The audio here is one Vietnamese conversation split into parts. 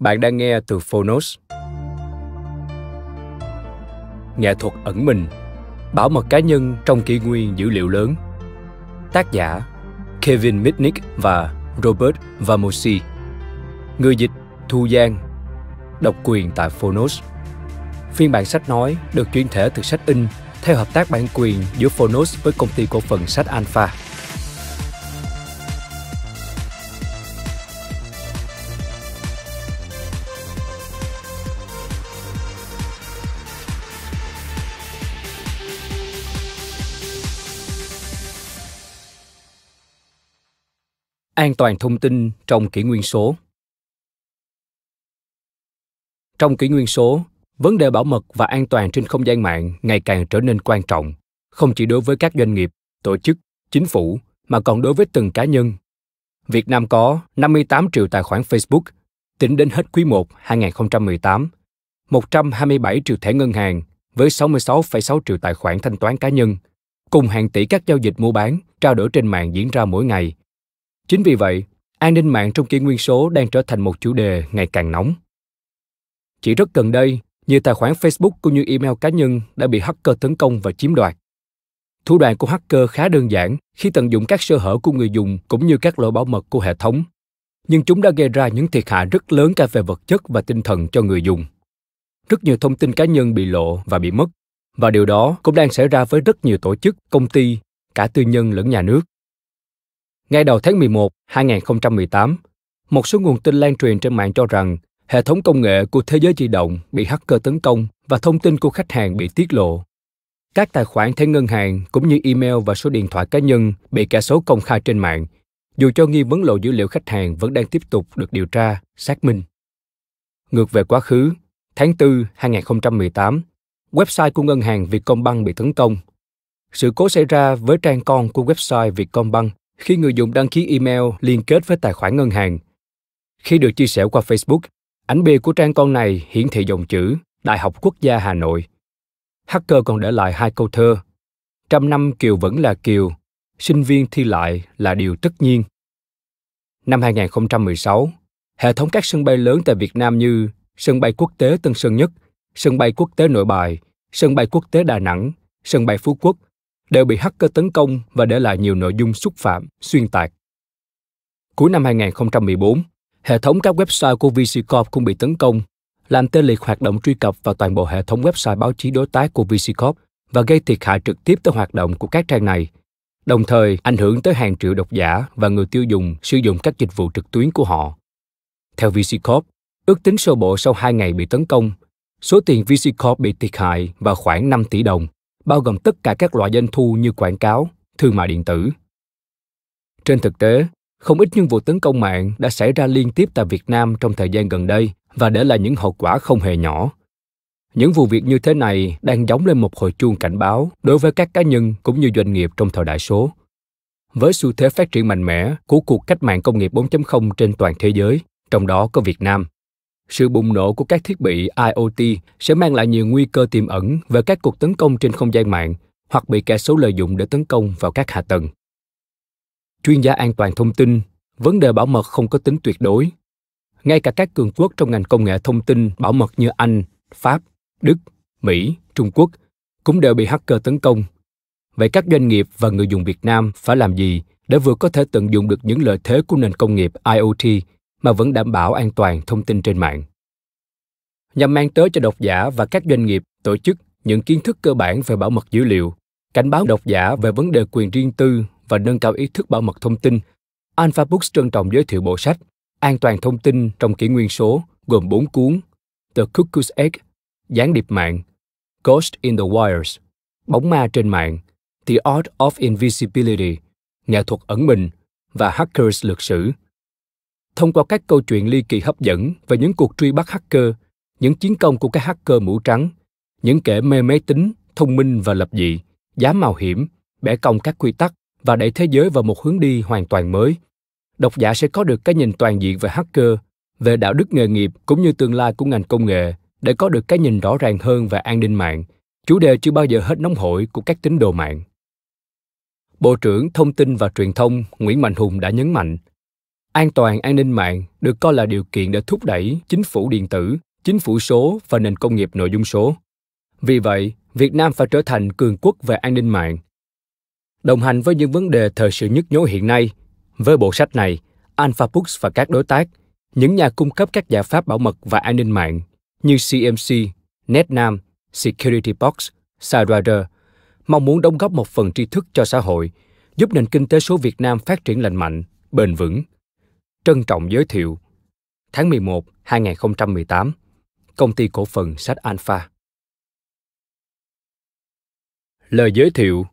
Bạn đang nghe từ Phonos. Nghệ thuật ẩn mình, bảo mật cá nhân trong kỷ nguyên dữ liệu lớn. Tác giả Kevin Mitnick và Robert Vamosi. Người dịch Thu Giang. Độc quyền tại Phonos. Phiên bản sách nói được chuyển thể từ sách in theo hợp tác bản quyền giữa Phonos với công ty cổ phần sách Alpha. an toàn thông tin trong kỷ nguyên số trong kỷ nguyên số vấn đề bảo mật và an toàn trên không gian mạng ngày càng trở nên quan trọng không chỉ đối với các doanh nghiệp tổ chức chính phủ mà còn đối với từng cá nhân. Việt Nam có 58 triệu tài khoản Facebook, tính đến hết quý 1 2018, 127 triệu thẻ ngân hàng với 66,6 triệu tài khoản thanh toán cá nhân, cùng hàng tỷ các giao dịch mua bán, trao đổi trên mạng diễn ra mỗi ngày Chính vì vậy, an ninh mạng trong kỷ nguyên số đang trở thành một chủ đề ngày càng nóng. Chỉ rất gần đây, nhiều tài khoản Facebook cũng như email cá nhân đã bị hacker tấn công và chiếm đoạt. Thủ đoạn của hacker khá đơn giản khi tận dụng các sơ hở của người dùng cũng như các lỗi bảo mật của hệ thống, nhưng chúng đã gây ra những thiệt hại rất lớn cả về vật chất và tinh thần cho người dùng. Rất nhiều thông tin cá nhân bị lộ và bị mất, và điều đó cũng đang xảy ra với rất nhiều tổ chức, công ty, cả tư nhân lẫn nhà nước. Ngay đầu tháng 11, 2018, một số nguồn tin lan truyền trên mạng cho rằng hệ thống công nghệ của thế giới di động bị hacker tấn công và thông tin của khách hàng bị tiết lộ. Các tài khoản thẻ ngân hàng cũng như email và số điện thoại cá nhân bị kẻ xấu công khai trên mạng, dù cho nghi vấn lộ dữ liệu khách hàng vẫn đang tiếp tục được điều tra, xác minh. Ngược về quá khứ, tháng 4, 2018, website của ngân hàng Vietcombank bị tấn công. Sự cố xảy ra với trang con của website Vietcombank khi người dùng đăng ký email liên kết với tài khoản ngân hàng. Khi được chia sẻ qua Facebook, ảnh bìa của trang con này hiển thị dòng chữ Đại học Quốc gia Hà Nội. Hacker còn để lại hai câu thơ. Trăm năm Kiều vẫn là Kiều, sinh viên thi lại là điều tất nhiên. Năm 2016, hệ thống các sân bay lớn tại Việt Nam như sân bay quốc tế Tân Sơn Nhất, sân bay quốc tế Nội Bài, sân bay quốc tế Đà Nẵng, sân bay Phú Quốc – đều bị hacker tấn công và để lại nhiều nội dung xúc phạm, xuyên tạc. Cuối năm 2014, hệ thống các website của VC Corp cũng bị tấn công, làm tê liệt hoạt động truy cập vào toàn bộ hệ thống website báo chí đối tác của VC Corp và gây thiệt hại trực tiếp tới hoạt động của các trang này, đồng thời ảnh hưởng tới hàng triệu độc giả và người tiêu dùng sử dụng các dịch vụ trực tuyến của họ. Theo VC Corp, ước tính sơ bộ sau 2 ngày bị tấn công, số tiền VC Corp bị thiệt hại vào khoảng 5 tỷ đồng, bao gồm tất cả các loại doanh thu như quảng cáo, thương mại điện tử. Trên thực tế, không ít những vụ tấn công mạng đã xảy ra liên tiếp tại Việt Nam trong thời gian gần đây và để lại những hậu quả không hề nhỏ. Những vụ việc như thế này đang gióng lên một hồi chuông cảnh báo đối với các cá nhân cũng như doanh nghiệp trong thời đại số. Với xu thế phát triển mạnh mẽ của cuộc cách mạng công nghiệp 4.0 trên toàn thế giới, trong đó có Việt Nam, sự bùng nổ của các thiết bị IoT sẽ mang lại nhiều nguy cơ tiềm ẩn về các cuộc tấn công trên không gian mạng hoặc bị kẻ xấu lợi dụng để tấn công vào các hạ tầng. Chuyên gia an toàn thông tin, vấn đề bảo mật không có tính tuyệt đối. Ngay cả các cường quốc trong ngành công nghệ thông tin bảo mật như Anh, Pháp, Đức, Mỹ, Trung Quốc cũng đều bị hacker tấn công. Vậy các doanh nghiệp và người dùng Việt Nam phải làm gì để vừa có thể tận dụng được những lợi thế của nền công nghiệp IoT mà vẫn đảm bảo an toàn thông tin trên mạng nhằm mang tới cho độc giả và các doanh nghiệp tổ chức những kiến thức cơ bản về bảo mật dữ liệu cảnh báo độc giả về vấn đề quyền riêng tư và nâng cao ý thức bảo mật thông tin alpha books trân trọng giới thiệu bộ sách an toàn thông tin trong kỷ nguyên số gồm 4 cuốn The Cuckoo's Egg, Gián điệp mạng, Ghost in the Wires, Bóng ma trên mạng, The Art of Invisibility, Nghệ thuật ẩn mình và Hackers lược sử thông qua các câu chuyện ly kỳ hấp dẫn về những cuộc truy bắt hacker, những chiến công của các hacker mũ trắng, những kẻ mê máy tính, thông minh và lập dị, dám mạo hiểm, bẻ cong các quy tắc và đẩy thế giới vào một hướng đi hoàn toàn mới. Độc giả sẽ có được cái nhìn toàn diện về hacker, về đạo đức nghề nghiệp cũng như tương lai của ngành công nghệ để có được cái nhìn rõ ràng hơn về an ninh mạng, chủ đề chưa bao giờ hết nóng hổi của các tín đồ mạng. Bộ trưởng Thông tin và Truyền thông Nguyễn Mạnh Hùng đã nhấn mạnh an toàn an ninh mạng được coi là điều kiện để thúc đẩy chính phủ điện tử chính phủ số và nền công nghiệp nội dung số vì vậy việt nam phải trở thành cường quốc về an ninh mạng đồng hành với những vấn đề thời sự nhức nhối hiện nay với bộ sách này alpha books và các đối tác những nhà cung cấp các giải pháp bảo mật và an ninh mạng như cmc netnam security box sidewinder mong muốn đóng góp một phần tri thức cho xã hội giúp nền kinh tế số việt nam phát triển lành mạnh bền vững trân trọng giới thiệu tháng 11, 2018, công ty cổ phần sách Alpha. Lời giới thiệu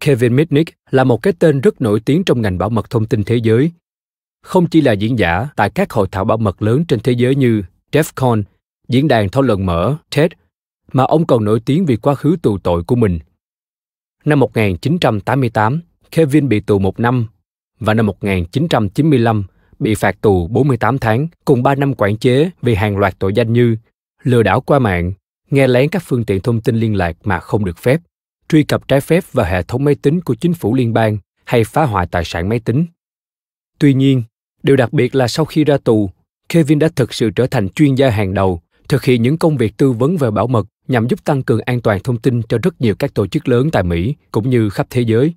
Kevin Mitnick là một cái tên rất nổi tiếng trong ngành bảo mật thông tin thế giới. Không chỉ là diễn giả tại các hội thảo bảo mật lớn trên thế giới như DEFCON, diễn đàn thảo luận mở TED mà ông còn nổi tiếng vì quá khứ tù tội của mình. Năm 1988, Kevin bị tù một năm và năm 1995 bị phạt tù 48 tháng cùng 3 năm quản chế vì hàng loạt tội danh như lừa đảo qua mạng, nghe lén các phương tiện thông tin liên lạc mà không được phép, truy cập trái phép vào hệ thống máy tính của chính phủ liên bang hay phá hoại tài sản máy tính. Tuy nhiên, điều đặc biệt là sau khi ra tù, Kevin đã thực sự trở thành chuyên gia hàng đầu thực hiện những công việc tư vấn về bảo mật nhằm giúp tăng cường an toàn thông tin cho rất nhiều các tổ chức lớn tại Mỹ cũng như khắp thế giới.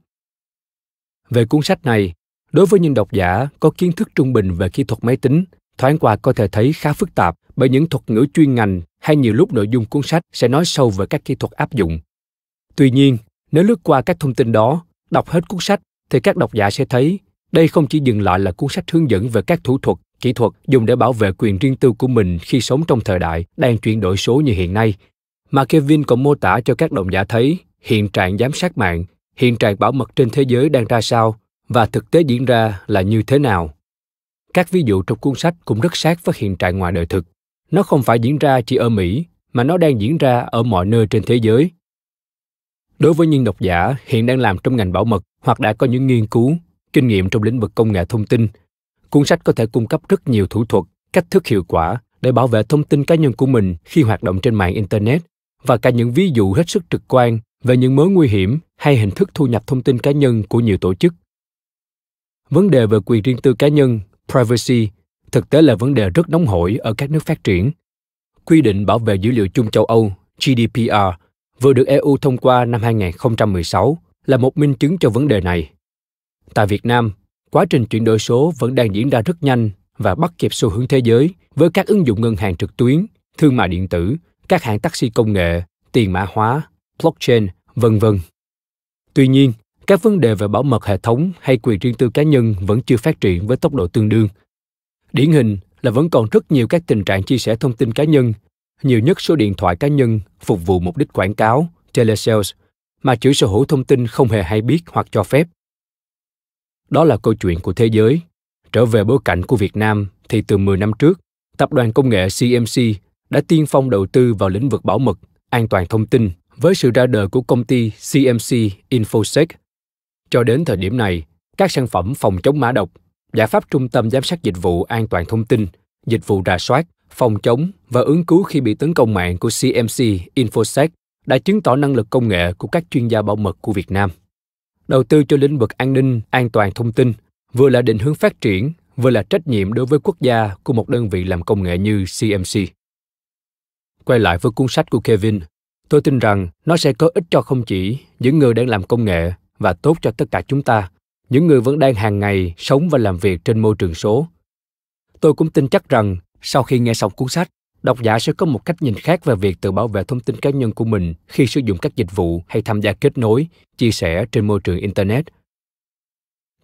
Về cuốn sách này, đối với những độc giả có kiến thức trung bình về kỹ thuật máy tính, thoáng qua có thể thấy khá phức tạp bởi những thuật ngữ chuyên ngành hay nhiều lúc nội dung cuốn sách sẽ nói sâu về các kỹ thuật áp dụng. Tuy nhiên, nếu lướt qua các thông tin đó, đọc hết cuốn sách thì các độc giả sẽ thấy đây không chỉ dừng lại là cuốn sách hướng dẫn về các thủ thuật kỹ thuật dùng để bảo vệ quyền riêng tư của mình khi sống trong thời đại đang chuyển đổi số như hiện nay mà kevin còn mô tả cho các độc giả thấy hiện trạng giám sát mạng hiện trạng bảo mật trên thế giới đang ra sao và thực tế diễn ra là như thế nào các ví dụ trong cuốn sách cũng rất sát với hiện trạng ngoài đời thực nó không phải diễn ra chỉ ở mỹ mà nó đang diễn ra ở mọi nơi trên thế giới đối với những độc giả hiện đang làm trong ngành bảo mật hoặc đã có những nghiên cứu kinh nghiệm trong lĩnh vực công nghệ thông tin Cuốn sách có thể cung cấp rất nhiều thủ thuật, cách thức hiệu quả để bảo vệ thông tin cá nhân của mình khi hoạt động trên mạng internet và cả những ví dụ hết sức trực quan về những mối nguy hiểm hay hình thức thu nhập thông tin cá nhân của nhiều tổ chức. Vấn đề về quyền riêng tư cá nhân, privacy, thực tế là vấn đề rất nóng hổi ở các nước phát triển. Quy định bảo vệ dữ liệu chung châu Âu, GDPR, vừa được EU thông qua năm 2016 là một minh chứng cho vấn đề này. Tại Việt Nam, quá trình chuyển đổi số vẫn đang diễn ra rất nhanh và bắt kịp xu hướng thế giới với các ứng dụng ngân hàng trực tuyến, thương mại điện tử, các hãng taxi công nghệ, tiền mã hóa, blockchain, vân vân. Tuy nhiên, các vấn đề về bảo mật hệ thống hay quyền riêng tư cá nhân vẫn chưa phát triển với tốc độ tương đương. Điển hình là vẫn còn rất nhiều các tình trạng chia sẻ thông tin cá nhân, nhiều nhất số điện thoại cá nhân phục vụ mục đích quảng cáo, telesales, mà chủ sở hữu thông tin không hề hay biết hoặc cho phép. Đó là câu chuyện của thế giới. Trở về bối cảnh của Việt Nam thì từ 10 năm trước, tập đoàn công nghệ CMC đã tiên phong đầu tư vào lĩnh vực bảo mật, an toàn thông tin với sự ra đời của công ty CMC Infosec. Cho đến thời điểm này, các sản phẩm phòng chống mã độc, giải pháp trung tâm giám sát dịch vụ an toàn thông tin, dịch vụ rà soát, phòng chống và ứng cứu khi bị tấn công mạng của CMC Infosec đã chứng tỏ năng lực công nghệ của các chuyên gia bảo mật của Việt Nam đầu tư cho lĩnh vực an ninh, an toàn thông tin, vừa là định hướng phát triển, vừa là trách nhiệm đối với quốc gia của một đơn vị làm công nghệ như CMC. Quay lại với cuốn sách của Kevin, tôi tin rằng nó sẽ có ích cho không chỉ những người đang làm công nghệ và tốt cho tất cả chúng ta, những người vẫn đang hàng ngày sống và làm việc trên môi trường số. Tôi cũng tin chắc rằng sau khi nghe xong cuốn sách, độc giả sẽ có một cách nhìn khác về việc tự bảo vệ thông tin cá nhân của mình khi sử dụng các dịch vụ hay tham gia kết nối, chia sẻ trên môi trường Internet.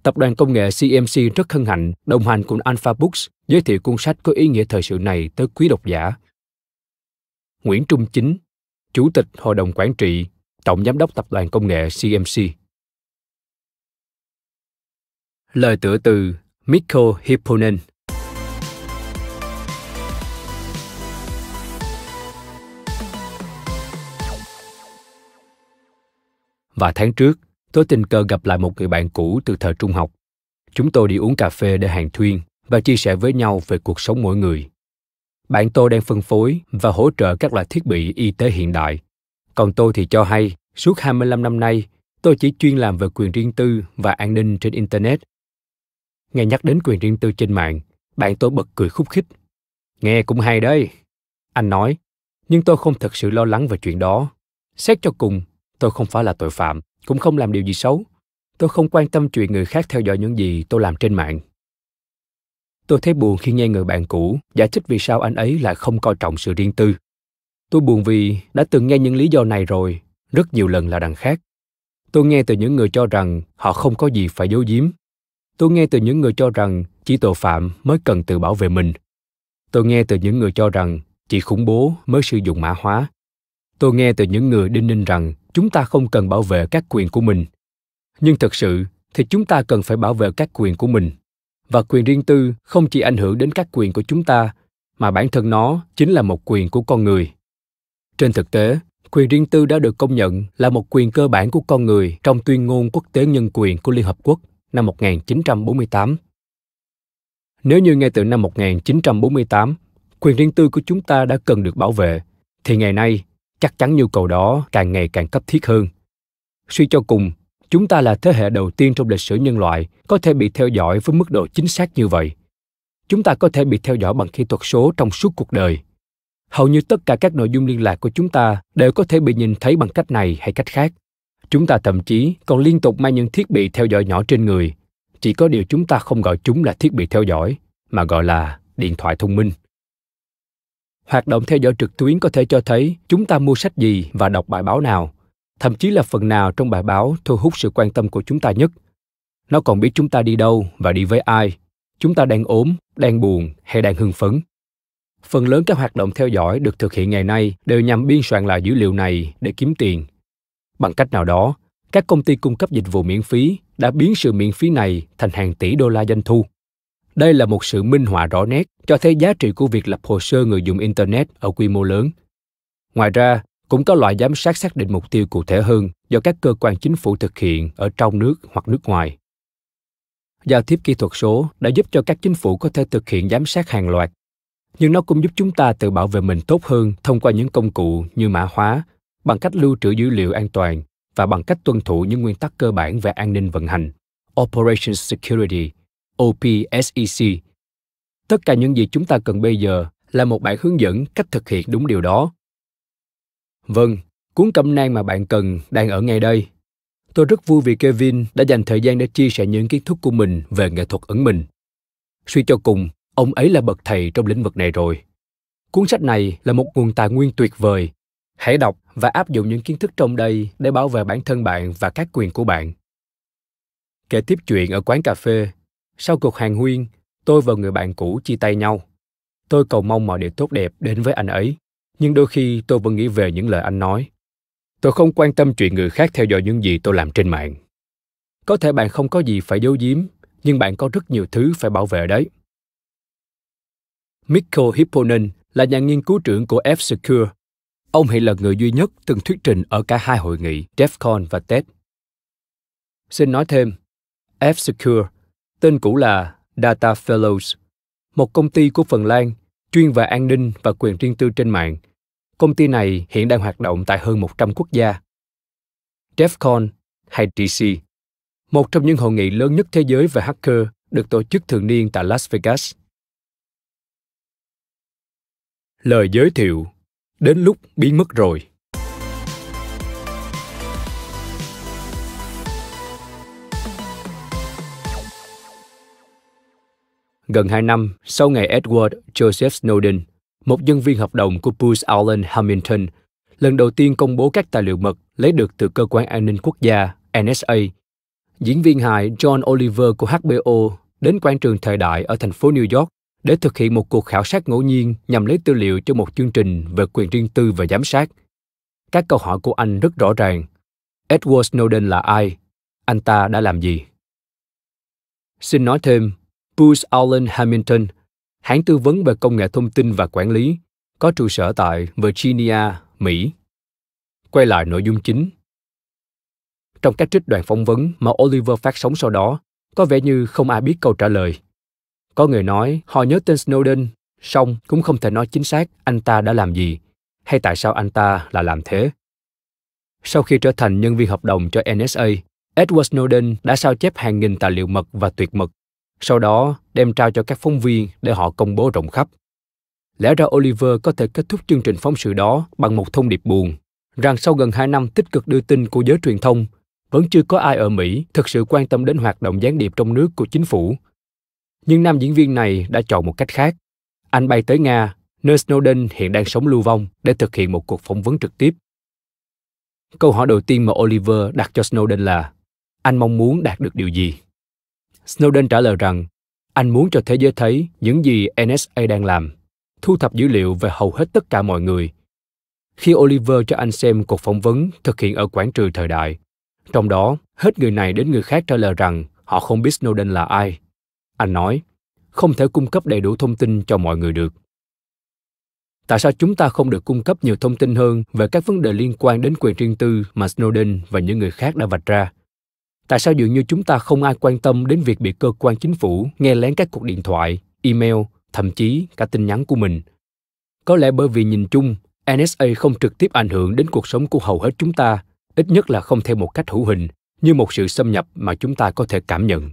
Tập đoàn công nghệ CMC rất hân hạnh đồng hành cùng Alpha Books giới thiệu cuốn sách có ý nghĩa thời sự này tới quý độc giả. Nguyễn Trung Chính, Chủ tịch Hội đồng Quản trị, Tổng Giám đốc Tập đoàn Công nghệ CMC. Lời tựa từ Mikko Hipponen – Và tháng trước, tôi tình cờ gặp lại một người bạn cũ từ thời trung học. Chúng tôi đi uống cà phê để hàng thuyên và chia sẻ với nhau về cuộc sống mỗi người. Bạn tôi đang phân phối và hỗ trợ các loại thiết bị y tế hiện đại. Còn tôi thì cho hay, suốt 25 năm nay, tôi chỉ chuyên làm về quyền riêng tư và an ninh trên Internet. Nghe nhắc đến quyền riêng tư trên mạng, bạn tôi bật cười khúc khích. Nghe cũng hay đấy. Anh nói, nhưng tôi không thật sự lo lắng về chuyện đó. Xét cho cùng, tôi không phải là tội phạm cũng không làm điều gì xấu tôi không quan tâm chuyện người khác theo dõi những gì tôi làm trên mạng tôi thấy buồn khi nghe người bạn cũ giải thích vì sao anh ấy lại không coi trọng sự riêng tư tôi buồn vì đã từng nghe những lý do này rồi rất nhiều lần là đằng khác tôi nghe từ những người cho rằng họ không có gì phải giấu giếm tôi nghe từ những người cho rằng chỉ tội phạm mới cần tự bảo vệ mình tôi nghe từ những người cho rằng chỉ khủng bố mới sử dụng mã hóa tôi nghe từ những người đinh ninh rằng chúng ta không cần bảo vệ các quyền của mình nhưng thực sự thì chúng ta cần phải bảo vệ các quyền của mình và quyền riêng tư không chỉ ảnh hưởng đến các quyền của chúng ta mà bản thân nó chính là một quyền của con người trên thực tế quyền riêng tư đã được công nhận là một quyền cơ bản của con người trong tuyên ngôn quốc tế nhân quyền của Liên Hợp Quốc năm 1948. Nếu như ngay từ năm 1948, quyền riêng tư của chúng ta đã cần được bảo vệ, thì ngày nay chắc chắn nhu cầu đó càng ngày càng cấp thiết hơn suy cho cùng chúng ta là thế hệ đầu tiên trong lịch sử nhân loại có thể bị theo dõi với mức độ chính xác như vậy chúng ta có thể bị theo dõi bằng kỹ thuật số trong suốt cuộc đời hầu như tất cả các nội dung liên lạc của chúng ta đều có thể bị nhìn thấy bằng cách này hay cách khác chúng ta thậm chí còn liên tục mang những thiết bị theo dõi nhỏ trên người chỉ có điều chúng ta không gọi chúng là thiết bị theo dõi mà gọi là điện thoại thông minh Hoạt động theo dõi trực tuyến có thể cho thấy chúng ta mua sách gì và đọc bài báo nào, thậm chí là phần nào trong bài báo thu hút sự quan tâm của chúng ta nhất. Nó còn biết chúng ta đi đâu và đi với ai, chúng ta đang ốm, đang buồn hay đang hưng phấn. Phần lớn các hoạt động theo dõi được thực hiện ngày nay đều nhằm biên soạn lại dữ liệu này để kiếm tiền. Bằng cách nào đó, các công ty cung cấp dịch vụ miễn phí đã biến sự miễn phí này thành hàng tỷ đô la doanh thu. Đây là một sự minh họa rõ nét cho thấy giá trị của việc lập hồ sơ người dùng Internet ở quy mô lớn. Ngoài ra, cũng có loại giám sát xác định mục tiêu cụ thể hơn do các cơ quan chính phủ thực hiện ở trong nước hoặc nước ngoài. Giao tiếp kỹ thuật số đã giúp cho các chính phủ có thể thực hiện giám sát hàng loạt, nhưng nó cũng giúp chúng ta tự bảo vệ mình tốt hơn thông qua những công cụ như mã hóa, bằng cách lưu trữ dữ liệu an toàn và bằng cách tuân thủ những nguyên tắc cơ bản về an ninh vận hành, Operation Security, OPSEC. Tất cả những gì chúng ta cần bây giờ là một bản hướng dẫn cách thực hiện đúng điều đó. Vâng, cuốn cẩm nang mà bạn cần đang ở ngay đây. Tôi rất vui vì Kevin đã dành thời gian để chia sẻ những kiến thức của mình về nghệ thuật ẩn mình. Suy cho cùng, ông ấy là bậc thầy trong lĩnh vực này rồi. Cuốn sách này là một nguồn tài nguyên tuyệt vời. Hãy đọc và áp dụng những kiến thức trong đây để bảo vệ bản thân bạn và các quyền của bạn. Kể tiếp chuyện ở quán cà phê, sau cuộc hàn huyên, tôi và người bạn cũ chia tay nhau. Tôi cầu mong mọi điều tốt đẹp đến với anh ấy, nhưng đôi khi tôi vẫn nghĩ về những lời anh nói. Tôi không quan tâm chuyện người khác theo dõi những gì tôi làm trên mạng. Có thể bạn không có gì phải giấu giếm, nhưng bạn có rất nhiều thứ phải bảo vệ đấy. Mikko Hipponen là nhà nghiên cứu trưởng của F-Secure. Ông hiện là người duy nhất từng thuyết trình ở cả hai hội nghị DEFCON và TED. Xin nói thêm, F-Secure tên cũ là Data Fellows, một công ty của Phần Lan chuyên về an ninh và quyền riêng tư trên mạng. Công ty này hiện đang hoạt động tại hơn 100 quốc gia. DEFCON hay DC, một trong những hội nghị lớn nhất thế giới về hacker được tổ chức thường niên tại Las Vegas. Lời giới thiệu Đến lúc biến mất rồi Gần hai năm sau ngày Edward Joseph Snowden, một nhân viên hợp đồng của Bruce Allen Hamilton, lần đầu tiên công bố các tài liệu mật lấy được từ Cơ quan An ninh Quốc gia NSA. Diễn viên hài John Oliver của HBO đến quan trường thời đại ở thành phố New York để thực hiện một cuộc khảo sát ngẫu nhiên nhằm lấy tư liệu cho một chương trình về quyền riêng tư và giám sát. Các câu hỏi của anh rất rõ ràng. Edward Snowden là ai? Anh ta đã làm gì? Xin nói thêm, Booz Allen Hamilton, hãng tư vấn về công nghệ thông tin và quản lý, có trụ sở tại Virginia, Mỹ. Quay lại nội dung chính. Trong các trích đoạn phỏng vấn mà Oliver phát sóng sau đó, có vẻ như không ai biết câu trả lời. Có người nói họ nhớ tên Snowden, song cũng không thể nói chính xác anh ta đã làm gì, hay tại sao anh ta là làm thế. Sau khi trở thành nhân viên hợp đồng cho NSA, Edward Snowden đã sao chép hàng nghìn tài liệu mật và tuyệt mật sau đó đem trao cho các phóng viên để họ công bố rộng khắp. Lẽ ra Oliver có thể kết thúc chương trình phóng sự đó bằng một thông điệp buồn, rằng sau gần 2 năm tích cực đưa tin của giới truyền thông, vẫn chưa có ai ở Mỹ thực sự quan tâm đến hoạt động gián điệp trong nước của chính phủ. Nhưng nam diễn viên này đã chọn một cách khác. Anh bay tới Nga, nơi Snowden hiện đang sống lưu vong để thực hiện một cuộc phỏng vấn trực tiếp. Câu hỏi đầu tiên mà Oliver đặt cho Snowden là anh mong muốn đạt được điều gì? Snowden trả lời rằng anh muốn cho thế giới thấy những gì NSA đang làm, thu thập dữ liệu về hầu hết tất cả mọi người. Khi Oliver cho anh xem cuộc phỏng vấn thực hiện ở quảng trường thời đại, trong đó hết người này đến người khác trả lời rằng họ không biết Snowden là ai. Anh nói, không thể cung cấp đầy đủ thông tin cho mọi người được. Tại sao chúng ta không được cung cấp nhiều thông tin hơn về các vấn đề liên quan đến quyền riêng tư mà Snowden và những người khác đã vạch ra? tại sao dường như chúng ta không ai quan tâm đến việc bị cơ quan chính phủ nghe lén các cuộc điện thoại email thậm chí cả tin nhắn của mình có lẽ bởi vì nhìn chung nsa không trực tiếp ảnh hưởng đến cuộc sống của hầu hết chúng ta ít nhất là không theo một cách hữu hình như một sự xâm nhập mà chúng ta có thể cảm nhận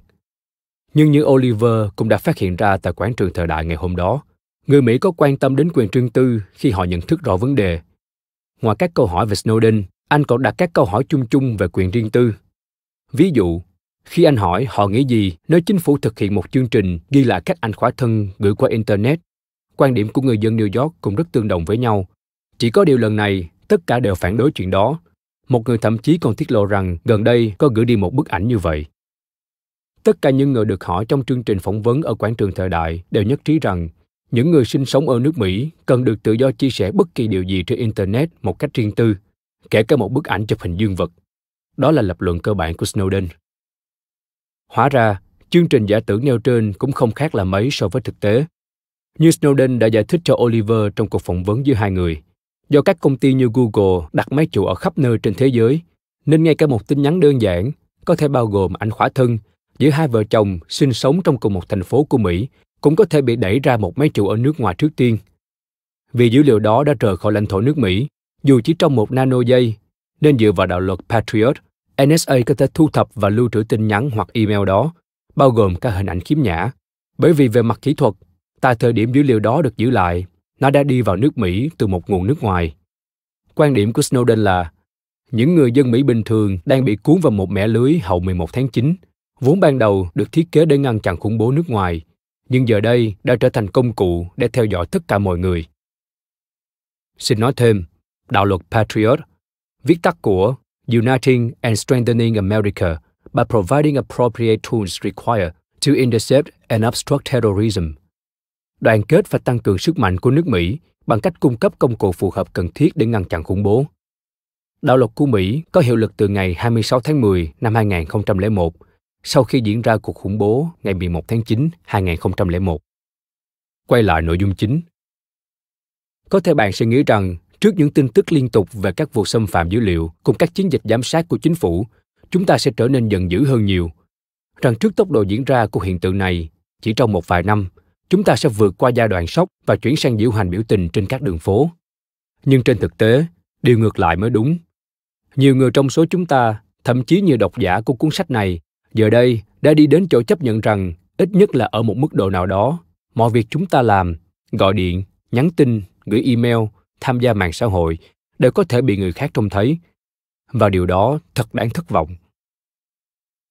nhưng như oliver cũng đã phát hiện ra tại quảng trường thời đại ngày hôm đó người mỹ có quan tâm đến quyền riêng tư khi họ nhận thức rõ vấn đề ngoài các câu hỏi về snowden anh còn đặt các câu hỏi chung chung về quyền riêng tư Ví dụ, khi anh hỏi họ nghĩ gì nếu chính phủ thực hiện một chương trình ghi lại các anh khỏa thân gửi qua Internet, quan điểm của người dân New York cũng rất tương đồng với nhau. Chỉ có điều lần này, tất cả đều phản đối chuyện đó. Một người thậm chí còn tiết lộ rằng gần đây có gửi đi một bức ảnh như vậy. Tất cả những người được hỏi trong chương trình phỏng vấn ở quảng trường thời đại đều nhất trí rằng những người sinh sống ở nước Mỹ cần được tự do chia sẻ bất kỳ điều gì trên Internet một cách riêng tư, kể cả một bức ảnh chụp hình dương vật. Đó là lập luận cơ bản của Snowden. Hóa ra, chương trình giả tưởng nêu trên cũng không khác là mấy so với thực tế. Như Snowden đã giải thích cho Oliver trong cuộc phỏng vấn giữa hai người, do các công ty như Google đặt máy chủ ở khắp nơi trên thế giới, nên ngay cả một tin nhắn đơn giản có thể bao gồm ảnh khỏa thân giữa hai vợ chồng sinh sống trong cùng một thành phố của Mỹ cũng có thể bị đẩy ra một máy chủ ở nước ngoài trước tiên. Vì dữ liệu đó đã rời khỏi lãnh thổ nước Mỹ, dù chỉ trong một nano giây, nên dựa vào đạo luật Patriot NSA có thể thu thập và lưu trữ tin nhắn hoặc email đó, bao gồm cả hình ảnh khiếm nhã. Bởi vì về mặt kỹ thuật, tại thời điểm dữ liệu đó được giữ lại, nó đã đi vào nước Mỹ từ một nguồn nước ngoài. Quan điểm của Snowden là những người dân Mỹ bình thường đang bị cuốn vào một mẻ lưới hậu 11 tháng 9, vốn ban đầu được thiết kế để ngăn chặn khủng bố nước ngoài, nhưng giờ đây đã trở thành công cụ để theo dõi tất cả mọi người. Xin nói thêm, đạo luật Patriot, viết tắt của uniting and strengthening America by providing appropriate tools required to intercept and obstruct terrorism. Đoàn kết và tăng cường sức mạnh của nước Mỹ bằng cách cung cấp công cụ phù hợp cần thiết để ngăn chặn khủng bố. Đạo luật của Mỹ có hiệu lực từ ngày 26 tháng 10 năm 2001, sau khi diễn ra cuộc khủng bố ngày 11 tháng 9 năm 2001. Quay lại nội dung chính. Có thể bạn sẽ nghĩ rằng Trước những tin tức liên tục về các vụ xâm phạm dữ liệu cùng các chiến dịch giám sát của chính phủ, chúng ta sẽ trở nên giận dữ hơn nhiều. Rằng trước tốc độ diễn ra của hiện tượng này, chỉ trong một vài năm, chúng ta sẽ vượt qua giai đoạn sốc và chuyển sang diễu hành biểu tình trên các đường phố. Nhưng trên thực tế, điều ngược lại mới đúng. Nhiều người trong số chúng ta, thậm chí nhiều độc giả của cuốn sách này, giờ đây đã đi đến chỗ chấp nhận rằng ít nhất là ở một mức độ nào đó, mọi việc chúng ta làm, gọi điện, nhắn tin, gửi email tham gia mạng xã hội đều có thể bị người khác trông thấy và điều đó thật đáng thất vọng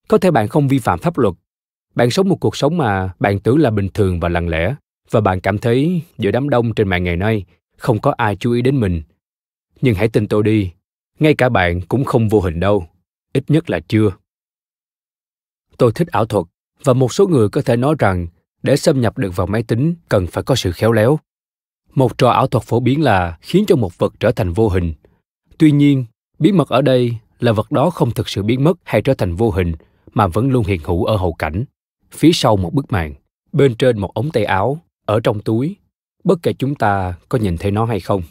có thể bạn không vi phạm pháp luật bạn sống một cuộc sống mà bạn tưởng là bình thường và lặng lẽ và bạn cảm thấy giữa đám đông trên mạng ngày nay không có ai chú ý đến mình nhưng hãy tin tôi đi ngay cả bạn cũng không vô hình đâu ít nhất là chưa tôi thích ảo thuật và một số người có thể nói rằng để xâm nhập được vào máy tính cần phải có sự khéo léo một trò ảo thuật phổ biến là khiến cho một vật trở thành vô hình tuy nhiên bí mật ở đây là vật đó không thực sự biến mất hay trở thành vô hình mà vẫn luôn hiện hữu ở hậu cảnh phía sau một bức màn bên trên một ống tay áo ở trong túi bất kể chúng ta có nhìn thấy nó hay không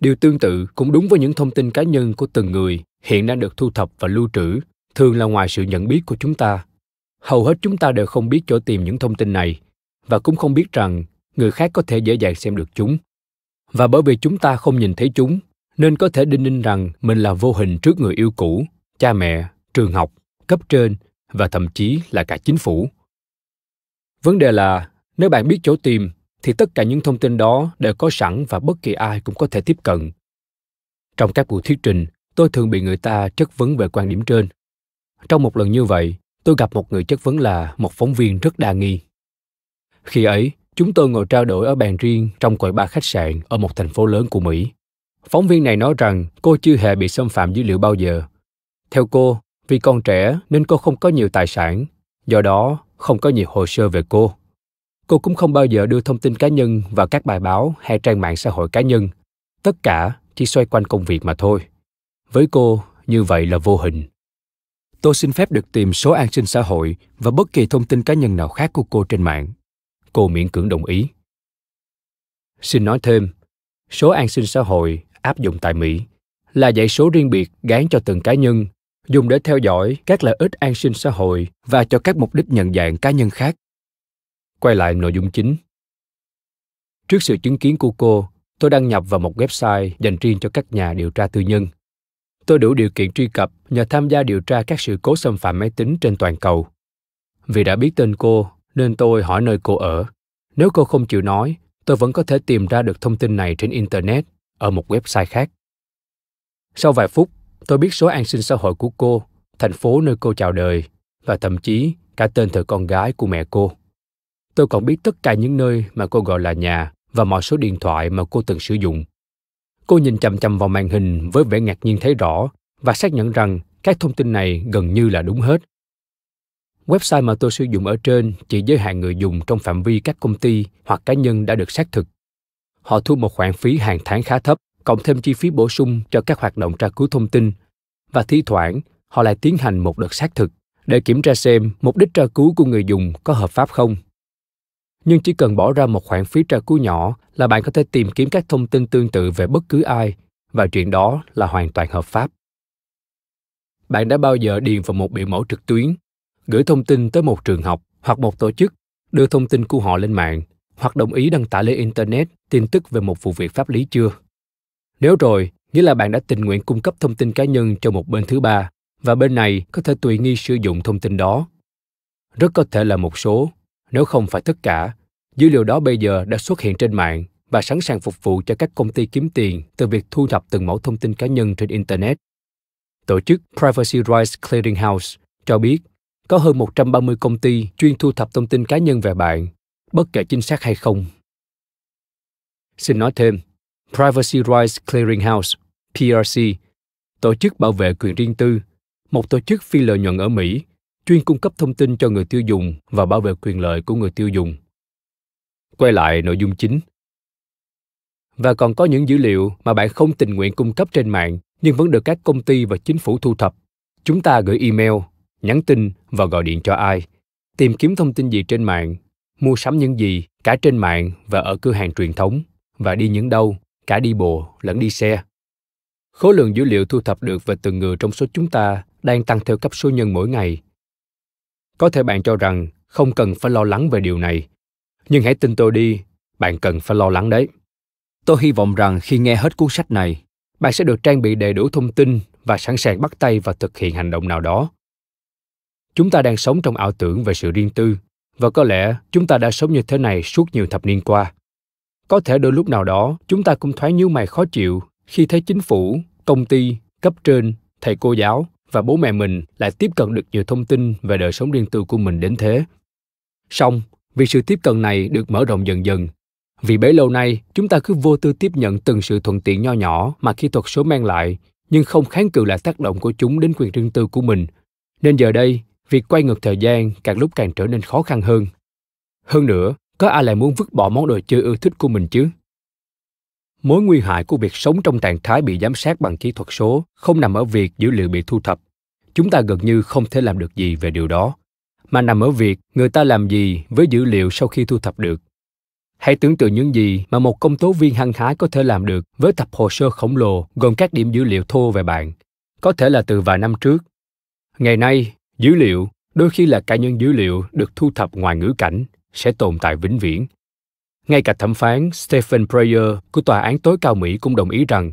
điều tương tự cũng đúng với những thông tin cá nhân của từng người hiện đang được thu thập và lưu trữ thường là ngoài sự nhận biết của chúng ta hầu hết chúng ta đều không biết chỗ tìm những thông tin này và cũng không biết rằng người khác có thể dễ dàng xem được chúng và bởi vì chúng ta không nhìn thấy chúng nên có thể đinh ninh rằng mình là vô hình trước người yêu cũ cha mẹ trường học cấp trên và thậm chí là cả chính phủ vấn đề là nếu bạn biết chỗ tìm thì tất cả những thông tin đó đều có sẵn và bất kỳ ai cũng có thể tiếp cận trong các buổi thuyết trình tôi thường bị người ta chất vấn về quan điểm trên trong một lần như vậy tôi gặp một người chất vấn là một phóng viên rất đa nghi khi ấy Chúng tôi ngồi trao đổi ở bàn riêng trong quầy bar khách sạn ở một thành phố lớn của Mỹ. Phóng viên này nói rằng cô chưa hề bị xâm phạm dữ liệu bao giờ. Theo cô, vì còn trẻ nên cô không có nhiều tài sản, do đó không có nhiều hồ sơ về cô. Cô cũng không bao giờ đưa thông tin cá nhân vào các bài báo hay trang mạng xã hội cá nhân. Tất cả chỉ xoay quanh công việc mà thôi. Với cô, như vậy là vô hình. Tôi xin phép được tìm số an sinh xã hội và bất kỳ thông tin cá nhân nào khác của cô trên mạng cô miễn cưỡng đồng ý xin nói thêm số an sinh xã hội áp dụng tại mỹ là dãy số riêng biệt gán cho từng cá nhân dùng để theo dõi các lợi ích an sinh xã hội và cho các mục đích nhận dạng cá nhân khác quay lại nội dung chính trước sự chứng kiến của cô tôi đăng nhập vào một website dành riêng cho các nhà điều tra tư nhân tôi đủ điều kiện truy cập nhờ tham gia điều tra các sự cố xâm phạm máy tính trên toàn cầu vì đã biết tên cô nên tôi hỏi nơi cô ở. Nếu cô không chịu nói, tôi vẫn có thể tìm ra được thông tin này trên Internet, ở một website khác. Sau vài phút, tôi biết số an sinh xã hội của cô, thành phố nơi cô chào đời, và thậm chí cả tên thờ con gái của mẹ cô. Tôi còn biết tất cả những nơi mà cô gọi là nhà và mọi số điện thoại mà cô từng sử dụng. Cô nhìn chằm chằm vào màn hình với vẻ ngạc nhiên thấy rõ và xác nhận rằng các thông tin này gần như là đúng hết. Website mà tôi sử dụng ở trên chỉ giới hạn người dùng trong phạm vi các công ty hoặc cá nhân đã được xác thực. Họ thu một khoản phí hàng tháng khá thấp, cộng thêm chi phí bổ sung cho các hoạt động tra cứu thông tin và thi thoảng họ lại tiến hành một đợt xác thực để kiểm tra xem mục đích tra cứu của người dùng có hợp pháp không. Nhưng chỉ cần bỏ ra một khoản phí tra cứu nhỏ là bạn có thể tìm kiếm các thông tin tương tự về bất cứ ai và chuyện đó là hoàn toàn hợp pháp. Bạn đã bao giờ điền vào một biểu mẫu trực tuyến gửi thông tin tới một trường học hoặc một tổ chức, đưa thông tin của họ lên mạng, hoặc đồng ý đăng tải lên Internet tin tức về một vụ việc pháp lý chưa. Nếu rồi, nghĩa là bạn đã tình nguyện cung cấp thông tin cá nhân cho một bên thứ ba và bên này có thể tùy nghi sử dụng thông tin đó. Rất có thể là một số, nếu không phải tất cả, dữ liệu đó bây giờ đã xuất hiện trên mạng và sẵn sàng phục vụ cho các công ty kiếm tiền từ việc thu thập từng mẫu thông tin cá nhân trên Internet. Tổ chức Privacy Rights Clearinghouse cho biết có hơn 130 công ty chuyên thu thập thông tin cá nhân về bạn, bất kể chính xác hay không. Xin nói thêm, Privacy Rights Clearinghouse PRC, tổ chức bảo vệ quyền riêng tư, một tổ chức phi lợi nhuận ở Mỹ chuyên cung cấp thông tin cho người tiêu dùng và bảo vệ quyền lợi của người tiêu dùng. Quay lại nội dung chính. Và còn có những dữ liệu mà bạn không tình nguyện cung cấp trên mạng nhưng vẫn được các công ty và chính phủ thu thập. Chúng ta gửi email, nhắn tin và gọi điện cho ai, tìm kiếm thông tin gì trên mạng, mua sắm những gì cả trên mạng và ở cửa hàng truyền thống và đi những đâu, cả đi bộ lẫn đi xe. Khối lượng dữ liệu thu thập được về từng người trong số chúng ta đang tăng theo cấp số nhân mỗi ngày. Có thể bạn cho rằng không cần phải lo lắng về điều này, nhưng hãy tin tôi đi, bạn cần phải lo lắng đấy. Tôi hy vọng rằng khi nghe hết cuốn sách này, bạn sẽ được trang bị đầy đủ thông tin và sẵn sàng bắt tay vào thực hiện hành động nào đó chúng ta đang sống trong ảo tưởng về sự riêng tư và có lẽ chúng ta đã sống như thế này suốt nhiều thập niên qua có thể đôi lúc nào đó chúng ta cũng thoáng nhíu mày khó chịu khi thấy chính phủ công ty cấp trên thầy cô giáo và bố mẹ mình lại tiếp cận được nhiều thông tin về đời sống riêng tư của mình đến thế song vì sự tiếp cận này được mở rộng dần dần vì bấy lâu nay chúng ta cứ vô tư tiếp nhận từng sự thuận tiện nho nhỏ mà kỹ thuật số mang lại nhưng không kháng cự lại tác động của chúng đến quyền riêng tư của mình nên giờ đây việc quay ngược thời gian càng lúc càng trở nên khó khăn hơn. Hơn nữa, có ai lại muốn vứt bỏ món đồ chơi ưa thích của mình chứ? Mối nguy hại của việc sống trong trạng thái bị giám sát bằng kỹ thuật số không nằm ở việc dữ liệu bị thu thập. Chúng ta gần như không thể làm được gì về điều đó, mà nằm ở việc người ta làm gì với dữ liệu sau khi thu thập được. Hãy tưởng tượng những gì mà một công tố viên hăng hái có thể làm được với tập hồ sơ khổng lồ gồm các điểm dữ liệu thô về bạn, có thể là từ vài năm trước. Ngày nay, dữ liệu đôi khi là cá nhân dữ liệu được thu thập ngoài ngữ cảnh sẽ tồn tại vĩnh viễn ngay cả thẩm phán Stephen Breyer của Tòa án tối cao Mỹ cũng đồng ý rằng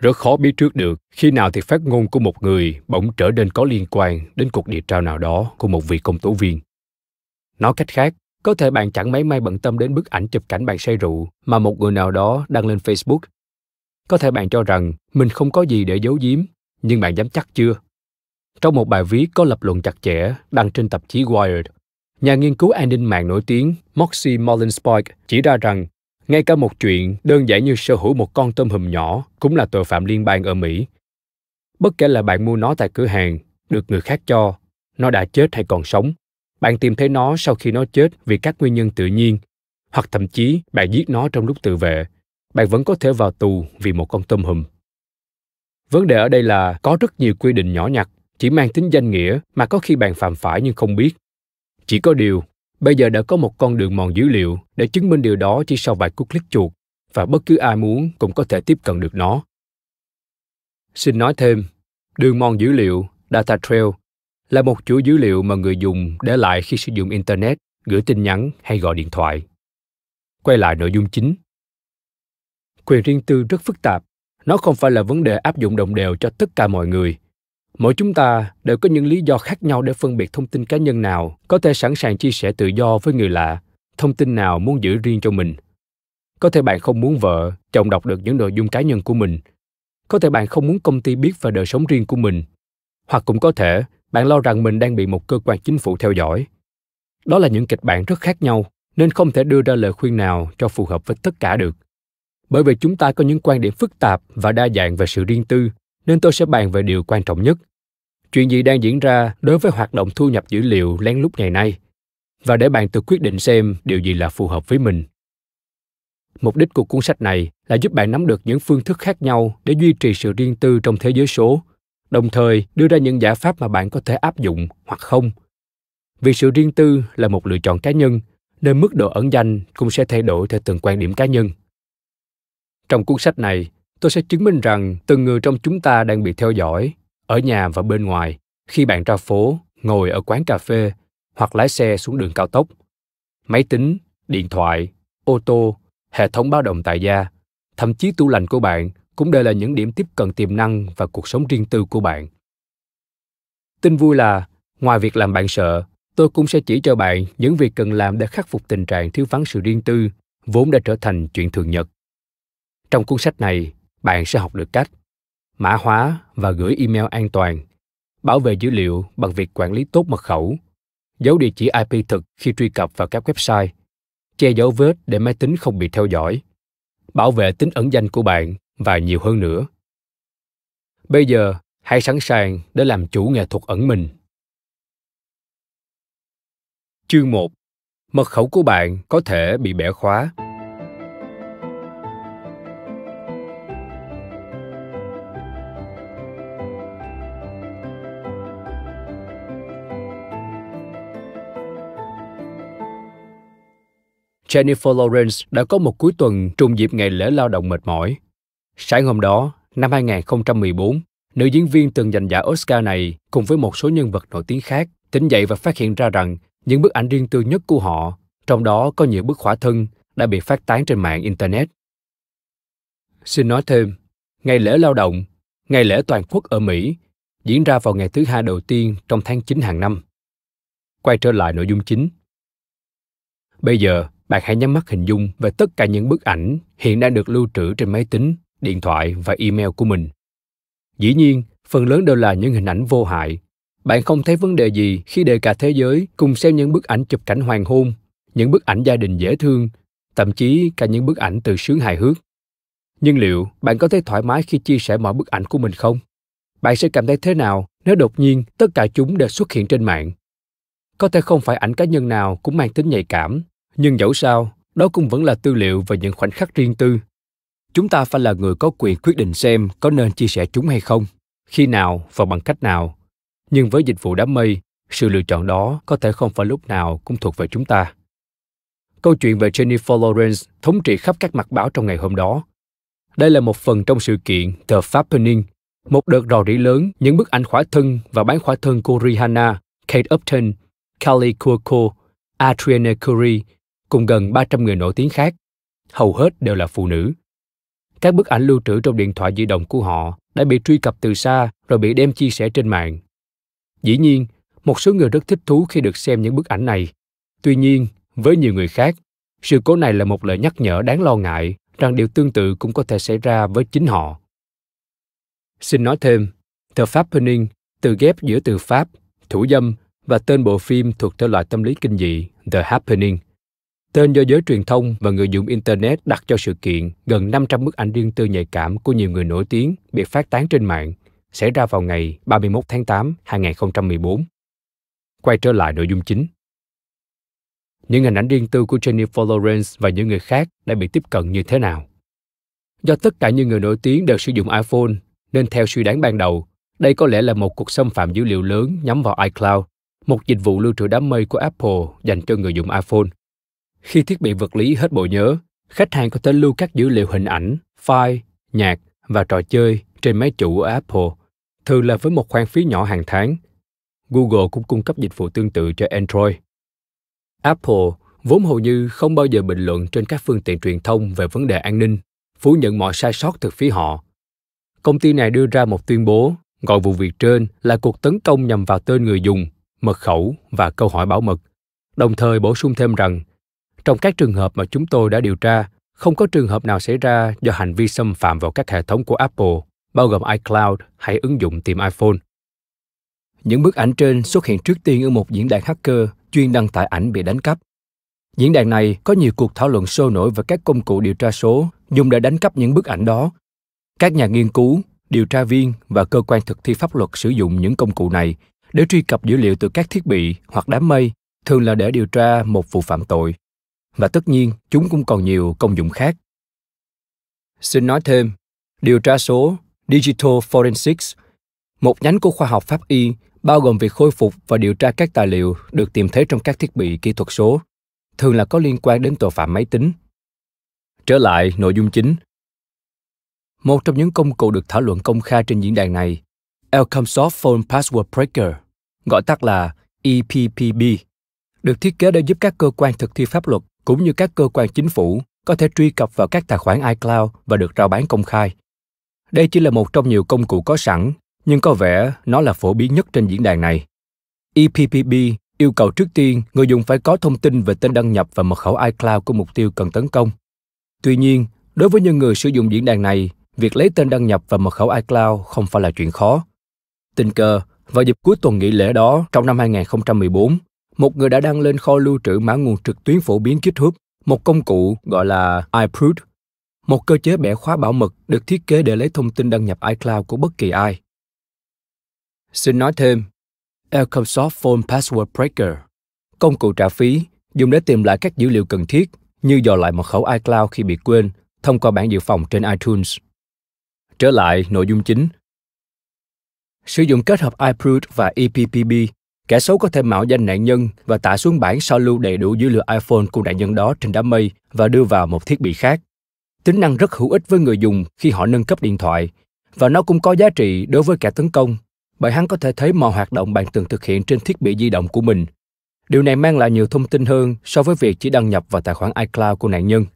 rất khó biết trước được khi nào thì phát ngôn của một người bỗng trở nên có liên quan đến cuộc điều tra nào đó của một vị công tố viên. Nói cách khác, có thể bạn chẳng mấy may bận tâm đến bức ảnh chụp cảnh bạn say rượu mà một người nào đó đăng lên Facebook. Có thể bạn cho rằng mình không có gì để giấu giếm, nhưng bạn dám chắc chưa? Trong một bài viết có lập luận chặt chẽ đăng trên tạp chí Wired, nhà nghiên cứu an ninh mạng nổi tiếng Moxie Mullenspike chỉ ra rằng ngay cả một chuyện đơn giản như sở hữu một con tôm hùm nhỏ cũng là tội phạm liên bang ở Mỹ. Bất kể là bạn mua nó tại cửa hàng, được người khác cho, nó đã chết hay còn sống, bạn tìm thấy nó sau khi nó chết vì các nguyên nhân tự nhiên, hoặc thậm chí bạn giết nó trong lúc tự vệ, bạn vẫn có thể vào tù vì một con tôm hùm. Vấn đề ở đây là có rất nhiều quy định nhỏ nhặt chỉ mang tính danh nghĩa mà có khi bạn phạm phải nhưng không biết. Chỉ có điều, bây giờ đã có một con đường mòn dữ liệu để chứng minh điều đó chỉ sau vài cú click chuột và bất cứ ai muốn cũng có thể tiếp cận được nó. Xin nói thêm, đường mòn dữ liệu, data trail, là một chuỗi dữ liệu mà người dùng để lại khi sử dụng Internet, gửi tin nhắn hay gọi điện thoại. Quay lại nội dung chính. Quyền riêng tư rất phức tạp. Nó không phải là vấn đề áp dụng đồng đều cho tất cả mọi người – mỗi chúng ta đều có những lý do khác nhau để phân biệt thông tin cá nhân nào có thể sẵn sàng chia sẻ tự do với người lạ thông tin nào muốn giữ riêng cho mình có thể bạn không muốn vợ chồng đọc được những nội dung cá nhân của mình có thể bạn không muốn công ty biết về đời sống riêng của mình hoặc cũng có thể bạn lo rằng mình đang bị một cơ quan chính phủ theo dõi đó là những kịch bản rất khác nhau nên không thể đưa ra lời khuyên nào cho phù hợp với tất cả được bởi vì chúng ta có những quan điểm phức tạp và đa dạng về sự riêng tư nên tôi sẽ bàn về điều quan trọng nhất. Chuyện gì đang diễn ra đối với hoạt động thu nhập dữ liệu lén lút ngày nay và để bạn tự quyết định xem điều gì là phù hợp với mình. Mục đích của cuốn sách này là giúp bạn nắm được những phương thức khác nhau để duy trì sự riêng tư trong thế giới số, đồng thời đưa ra những giải pháp mà bạn có thể áp dụng hoặc không. Vì sự riêng tư là một lựa chọn cá nhân, nên mức độ ẩn danh cũng sẽ thay đổi theo từng quan điểm cá nhân. Trong cuốn sách này, tôi sẽ chứng minh rằng từng người trong chúng ta đang bị theo dõi ở nhà và bên ngoài khi bạn ra phố ngồi ở quán cà phê hoặc lái xe xuống đường cao tốc máy tính điện thoại ô tô hệ thống báo động tại gia thậm chí tủ lạnh của bạn cũng đều là những điểm tiếp cận tiềm năng và cuộc sống riêng tư của bạn tin vui là ngoài việc làm bạn sợ tôi cũng sẽ chỉ cho bạn những việc cần làm để khắc phục tình trạng thiếu vắng sự riêng tư vốn đã trở thành chuyện thường nhật trong cuốn sách này bạn sẽ học được cách mã hóa và gửi email an toàn, bảo vệ dữ liệu bằng việc quản lý tốt mật khẩu, giấu địa chỉ IP thực khi truy cập vào các website, che dấu vết để máy tính không bị theo dõi, bảo vệ tính ẩn danh của bạn và nhiều hơn nữa. Bây giờ, hãy sẵn sàng để làm chủ nghệ thuật ẩn mình. Chương 1. Mật khẩu của bạn có thể bị bẻ khóa. Jennifer Lawrence đã có một cuối tuần trùng dịp ngày lễ lao động mệt mỏi. Sáng hôm đó, năm 2014, nữ diễn viên từng giành giải Oscar này cùng với một số nhân vật nổi tiếng khác tỉnh dậy và phát hiện ra rằng những bức ảnh riêng tư nhất của họ, trong đó có nhiều bức khỏa thân, đã bị phát tán trên mạng Internet. Xin nói thêm, ngày lễ lao động, ngày lễ toàn quốc ở Mỹ, diễn ra vào ngày thứ hai đầu tiên trong tháng 9 hàng năm. Quay trở lại nội dung chính. Bây giờ, bạn hãy nhắm mắt hình dung về tất cả những bức ảnh hiện đang được lưu trữ trên máy tính, điện thoại và email của mình. Dĩ nhiên, phần lớn đều là những hình ảnh vô hại. Bạn không thấy vấn đề gì khi để cả thế giới cùng xem những bức ảnh chụp cảnh hoàng hôn, những bức ảnh gia đình dễ thương, thậm chí cả những bức ảnh từ sướng hài hước. Nhưng liệu bạn có thấy thoải mái khi chia sẻ mọi bức ảnh của mình không? Bạn sẽ cảm thấy thế nào nếu đột nhiên tất cả chúng đều xuất hiện trên mạng? Có thể không phải ảnh cá nhân nào cũng mang tính nhạy cảm nhưng dẫu sao đó cũng vẫn là tư liệu về những khoảnh khắc riêng tư chúng ta phải là người có quyền quyết định xem có nên chia sẻ chúng hay không khi nào và bằng cách nào nhưng với dịch vụ đám mây sự lựa chọn đó có thể không phải lúc nào cũng thuộc về chúng ta câu chuyện về jennifer lawrence thống trị khắp các mặt báo trong ngày hôm đó đây là một phần trong sự kiện The Fappening, một đợt rò rỉ lớn những bức ảnh khỏa thân và bán khỏa thân của Rihanna, Kate Upton, Kelly Cuoco, Adrienne Curry cùng gần 300 người nổi tiếng khác, hầu hết đều là phụ nữ. Các bức ảnh lưu trữ trong điện thoại di động của họ đã bị truy cập từ xa rồi bị đem chia sẻ trên mạng. Dĩ nhiên, một số người rất thích thú khi được xem những bức ảnh này. Tuy nhiên, với nhiều người khác, sự cố này là một lời nhắc nhở đáng lo ngại rằng điều tương tự cũng có thể xảy ra với chính họ. Xin nói thêm, The Fappening, từ ghép giữa từ Pháp, thủ dâm và tên bộ phim thuộc thể loại tâm lý kinh dị The Happening tên do giới truyền thông và người dùng Internet đặt cho sự kiện gần 500 bức ảnh riêng tư nhạy cảm của nhiều người nổi tiếng bị phát tán trên mạng, xảy ra vào ngày 31 tháng 8, 2014. Quay trở lại nội dung chính. Những hình ảnh riêng tư của Jennifer Lawrence và những người khác đã bị tiếp cận như thế nào? Do tất cả những người nổi tiếng đều sử dụng iPhone, nên theo suy đoán ban đầu, đây có lẽ là một cuộc xâm phạm dữ liệu lớn nhắm vào iCloud, một dịch vụ lưu trữ đám mây của Apple dành cho người dùng iPhone. Khi thiết bị vật lý hết bộ nhớ, khách hàng có thể lưu các dữ liệu hình ảnh, file, nhạc và trò chơi trên máy chủ của Apple, thường là với một khoản phí nhỏ hàng tháng. Google cũng cung cấp dịch vụ tương tự cho Android. Apple vốn hầu như không bao giờ bình luận trên các phương tiện truyền thông về vấn đề an ninh, phủ nhận mọi sai sót từ phía họ. Công ty này đưa ra một tuyên bố gọi vụ việc trên là cuộc tấn công nhằm vào tên người dùng, mật khẩu và câu hỏi bảo mật, đồng thời bổ sung thêm rằng trong các trường hợp mà chúng tôi đã điều tra, không có trường hợp nào xảy ra do hành vi xâm phạm vào các hệ thống của Apple, bao gồm iCloud hay ứng dụng tìm iPhone. Những bức ảnh trên xuất hiện trước tiên ở một diễn đàn hacker chuyên đăng tải ảnh bị đánh cắp. Diễn đàn này có nhiều cuộc thảo luận sôi nổi về các công cụ điều tra số dùng để đánh cắp những bức ảnh đó. Các nhà nghiên cứu, điều tra viên và cơ quan thực thi pháp luật sử dụng những công cụ này để truy cập dữ liệu từ các thiết bị hoặc đám mây, thường là để điều tra một vụ phạm tội và tất nhiên chúng cũng còn nhiều công dụng khác. Xin nói thêm, điều tra số Digital Forensics, một nhánh của khoa học pháp y bao gồm việc khôi phục và điều tra các tài liệu được tìm thấy trong các thiết bị kỹ thuật số, thường là có liên quan đến tội phạm máy tính. Trở lại nội dung chính. Một trong những công cụ được thảo luận công khai trên diễn đàn này, Elcomsoft Phone Password Breaker, gọi tắt là EPPB, được thiết kế để giúp các cơ quan thực thi pháp luật cũng như các cơ quan chính phủ có thể truy cập vào các tài khoản iCloud và được rao bán công khai. Đây chỉ là một trong nhiều công cụ có sẵn, nhưng có vẻ nó là phổ biến nhất trên diễn đàn này. EPPB yêu cầu trước tiên người dùng phải có thông tin về tên đăng nhập và mật khẩu iCloud của mục tiêu cần tấn công. Tuy nhiên, đối với những người sử dụng diễn đàn này, việc lấy tên đăng nhập và mật khẩu iCloud không phải là chuyện khó. Tình cờ, vào dịp cuối tuần nghỉ lễ đó trong năm 2014, một người đã đăng lên kho lưu trữ mã nguồn trực tuyến phổ biến GitHub một công cụ gọi là iPrut, một cơ chế bẻ khóa bảo mật được thiết kế để lấy thông tin đăng nhập iCloud của bất kỳ ai. Xin nói thêm, Elcomsoft Phone Password Breaker, công cụ trả phí dùng để tìm lại các dữ liệu cần thiết như dò lại mật khẩu iCloud khi bị quên thông qua bản dự phòng trên iTunes. Trở lại nội dung chính. Sử dụng kết hợp iPrut và EPPB Kẻ xấu có thể mạo danh nạn nhân và tải xuống bản sao lưu đầy đủ dữ liệu iPhone của nạn nhân đó trên đám mây và đưa vào một thiết bị khác. Tính năng rất hữu ích với người dùng khi họ nâng cấp điện thoại và nó cũng có giá trị đối với kẻ tấn công bởi hắn có thể thấy mọi hoạt động bạn từng thực hiện trên thiết bị di động của mình. Điều này mang lại nhiều thông tin hơn so với việc chỉ đăng nhập vào tài khoản iCloud của nạn nhân.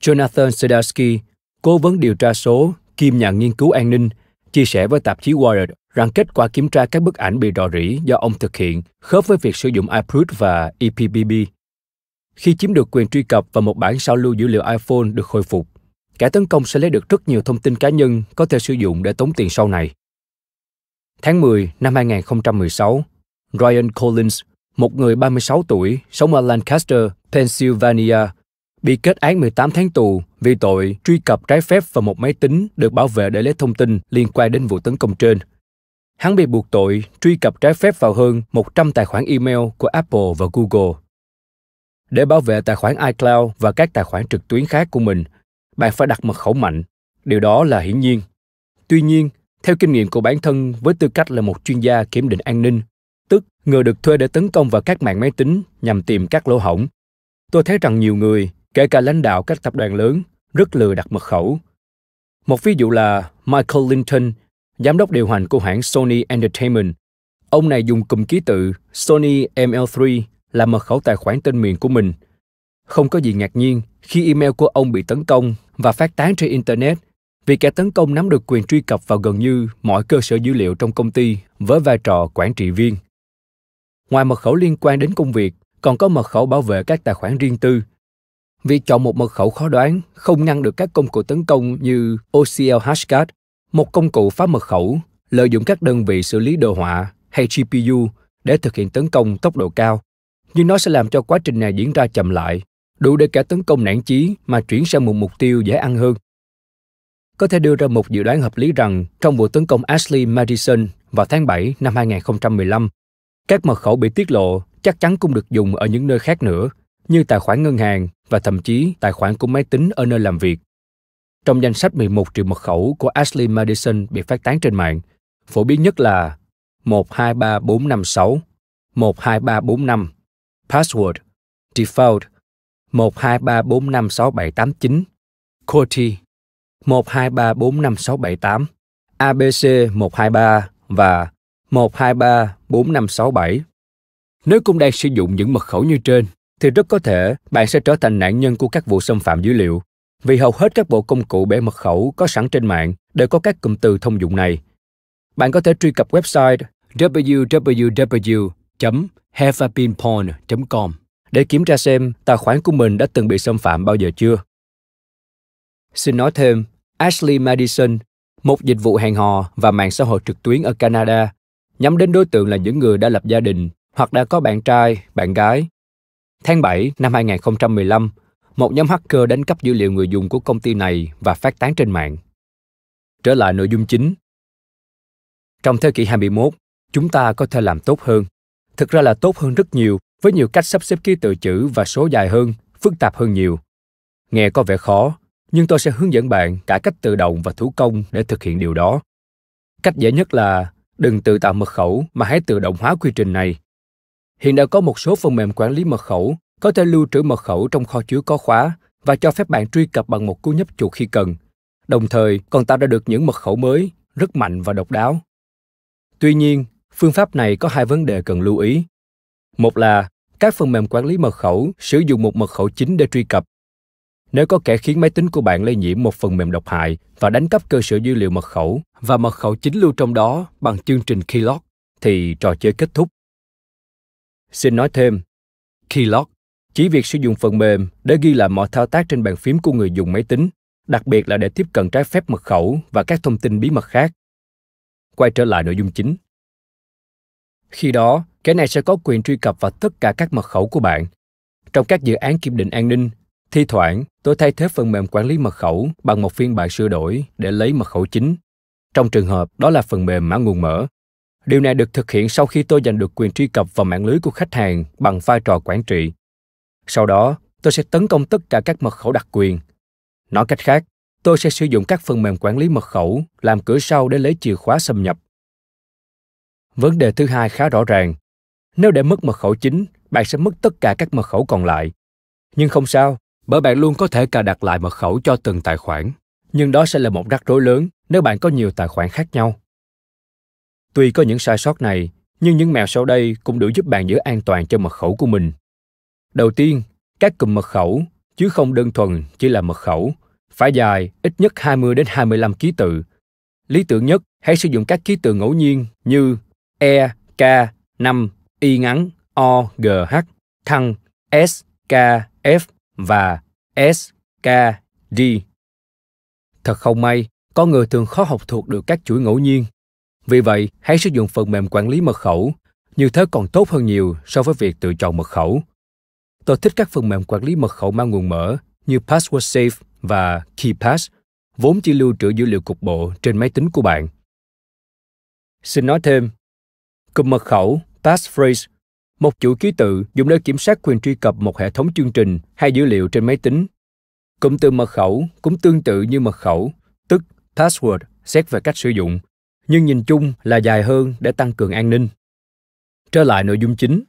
Jonathan Sedarsky, cố vấn điều tra số, kiêm nhà nghiên cứu an ninh, chia sẻ với tạp chí Wired rằng kết quả kiểm tra các bức ảnh bị rò rỉ do ông thực hiện khớp với việc sử dụng iProot và EPBB. Khi chiếm được quyền truy cập vào một bản sao lưu dữ liệu iPhone được khôi phục, kẻ tấn công sẽ lấy được rất nhiều thông tin cá nhân có thể sử dụng để tống tiền sau này. Tháng 10 năm 2016, Ryan Collins, một người 36 tuổi, sống ở Lancaster, Pennsylvania, bị kết án 18 tháng tù vì tội truy cập trái phép vào một máy tính được bảo vệ để lấy thông tin liên quan đến vụ tấn công trên – Hắn bị buộc tội truy cập trái phép vào hơn 100 tài khoản email của Apple và Google. Để bảo vệ tài khoản iCloud và các tài khoản trực tuyến khác của mình, bạn phải đặt mật khẩu mạnh. Điều đó là hiển nhiên. Tuy nhiên, theo kinh nghiệm của bản thân với tư cách là một chuyên gia kiểm định an ninh, tức người được thuê để tấn công vào các mạng máy tính nhằm tìm các lỗ hổng, tôi thấy rằng nhiều người, kể cả lãnh đạo các tập đoàn lớn, rất lười đặt mật khẩu. Một ví dụ là Michael Linton giám đốc điều hành của hãng Sony Entertainment. Ông này dùng cụm ký tự Sony ML3 làm mật khẩu tài khoản tên miền của mình. Không có gì ngạc nhiên khi email của ông bị tấn công và phát tán trên Internet vì kẻ tấn công nắm được quyền truy cập vào gần như mọi cơ sở dữ liệu trong công ty với vai trò quản trị viên. Ngoài mật khẩu liên quan đến công việc, còn có mật khẩu bảo vệ các tài khoản riêng tư. Việc chọn một mật khẩu khó đoán không ngăn được các công cụ tấn công như OCL hashcat một công cụ phá mật khẩu lợi dụng các đơn vị xử lý đồ họa hay GPU để thực hiện tấn công tốc độ cao, nhưng nó sẽ làm cho quá trình này diễn ra chậm lại, đủ để kẻ tấn công nản chí mà chuyển sang một mục tiêu dễ ăn hơn. Có thể đưa ra một dự đoán hợp lý rằng trong vụ tấn công Ashley Madison vào tháng 7 năm 2015, các mật khẩu bị tiết lộ chắc chắn cũng được dùng ở những nơi khác nữa, như tài khoản ngân hàng và thậm chí tài khoản của máy tính ở nơi làm việc. Trong danh sách 11 triệu mật khẩu của Ashley Madison bị phát tán trên mạng, phổ biến nhất là 123456, 123455, password, default, 123456789 QWERTY, 12345678, ABC 123 và 1234567 Nếu cũng đang sử dụng những mật khẩu như trên, thì rất có thể bạn sẽ trở thành nạn nhân của các vụ xâm phạm dữ liệu vì hầu hết các bộ công cụ bẻ mật khẩu có sẵn trên mạng đều có các cụm từ thông dụng này. Bạn có thể truy cập website www.haveabeenpawned.com để kiểm tra xem tài khoản của mình đã từng bị xâm phạm bao giờ chưa. Xin nói thêm, Ashley Madison, một dịch vụ hẹn hò và mạng xã hội trực tuyến ở Canada, nhắm đến đối tượng là những người đã lập gia đình hoặc đã có bạn trai, bạn gái. Tháng 7 năm 2015, một nhóm hacker đánh cắp dữ liệu người dùng của công ty này và phát tán trên mạng. Trở lại nội dung chính. Trong thế kỷ 21, chúng ta có thể làm tốt hơn. Thực ra là tốt hơn rất nhiều với nhiều cách sắp xếp ký tự chữ và số dài hơn, phức tạp hơn nhiều. Nghe có vẻ khó, nhưng tôi sẽ hướng dẫn bạn cả cách tự động và thủ công để thực hiện điều đó. Cách dễ nhất là đừng tự tạo mật khẩu mà hãy tự động hóa quy trình này. Hiện đã có một số phần mềm quản lý mật khẩu có thể lưu trữ mật khẩu trong kho chứa có khóa và cho phép bạn truy cập bằng một cú nhấp chuột khi cần. Đồng thời, còn tạo ra được những mật khẩu mới, rất mạnh và độc đáo. Tuy nhiên, phương pháp này có hai vấn đề cần lưu ý. Một là, các phần mềm quản lý mật khẩu sử dụng một mật khẩu chính để truy cập. Nếu có kẻ khiến máy tính của bạn lây nhiễm một phần mềm độc hại và đánh cắp cơ sở dữ liệu mật khẩu và mật khẩu chính lưu trong đó bằng chương trình Keylog, thì trò chơi kết thúc. Xin nói thêm, Keylog chỉ việc sử dụng phần mềm để ghi lại mọi thao tác trên bàn phím của người dùng máy tính, đặc biệt là để tiếp cận trái phép mật khẩu và các thông tin bí mật khác. Quay trở lại nội dung chính. Khi đó, kẻ này sẽ có quyền truy cập vào tất cả các mật khẩu của bạn. Trong các dự án kiểm định an ninh, thi thoảng tôi thay thế phần mềm quản lý mật khẩu bằng một phiên bản sửa đổi để lấy mật khẩu chính. Trong trường hợp đó là phần mềm mã nguồn mở. Điều này được thực hiện sau khi tôi giành được quyền truy cập vào mạng lưới của khách hàng bằng vai trò quản trị. Sau đó, tôi sẽ tấn công tất cả các mật khẩu đặc quyền. Nói cách khác, tôi sẽ sử dụng các phần mềm quản lý mật khẩu làm cửa sau để lấy chìa khóa xâm nhập. Vấn đề thứ hai khá rõ ràng. Nếu để mất mật khẩu chính, bạn sẽ mất tất cả các mật khẩu còn lại. Nhưng không sao, bởi bạn luôn có thể cài đặt lại mật khẩu cho từng tài khoản, nhưng đó sẽ là một rắc rối lớn nếu bạn có nhiều tài khoản khác nhau. Tuy có những sai sót này, nhưng những mẹo sau đây cũng đủ giúp bạn giữ an toàn cho mật khẩu của mình Đầu tiên, các cụm mật khẩu, chứ không đơn thuần chỉ là mật khẩu, phải dài ít nhất 20 đến 25 ký tự. Lý tưởng nhất, hãy sử dụng các ký tự ngẫu nhiên như E, K, 5, Y ngắn, O, G, H, thăng, S, K, F và S, K, D. Thật không may, con người thường khó học thuộc được các chuỗi ngẫu nhiên. Vì vậy, hãy sử dụng phần mềm quản lý mật khẩu. Như thế còn tốt hơn nhiều so với việc tự chọn mật khẩu. Tôi thích các phần mềm quản lý mật khẩu mang nguồn mở như Password Safe và KeyPass, vốn chỉ lưu trữ dữ liệu cục bộ trên máy tính của bạn. Xin nói thêm, cụm mật khẩu passphrase, một chuỗi ký tự dùng để kiểm soát quyền truy cập một hệ thống chương trình hay dữ liệu trên máy tính. Cụm từ mật khẩu cũng tương tự như mật khẩu, tức password xét về cách sử dụng, nhưng nhìn chung là dài hơn để tăng cường an ninh. Trở lại nội dung chính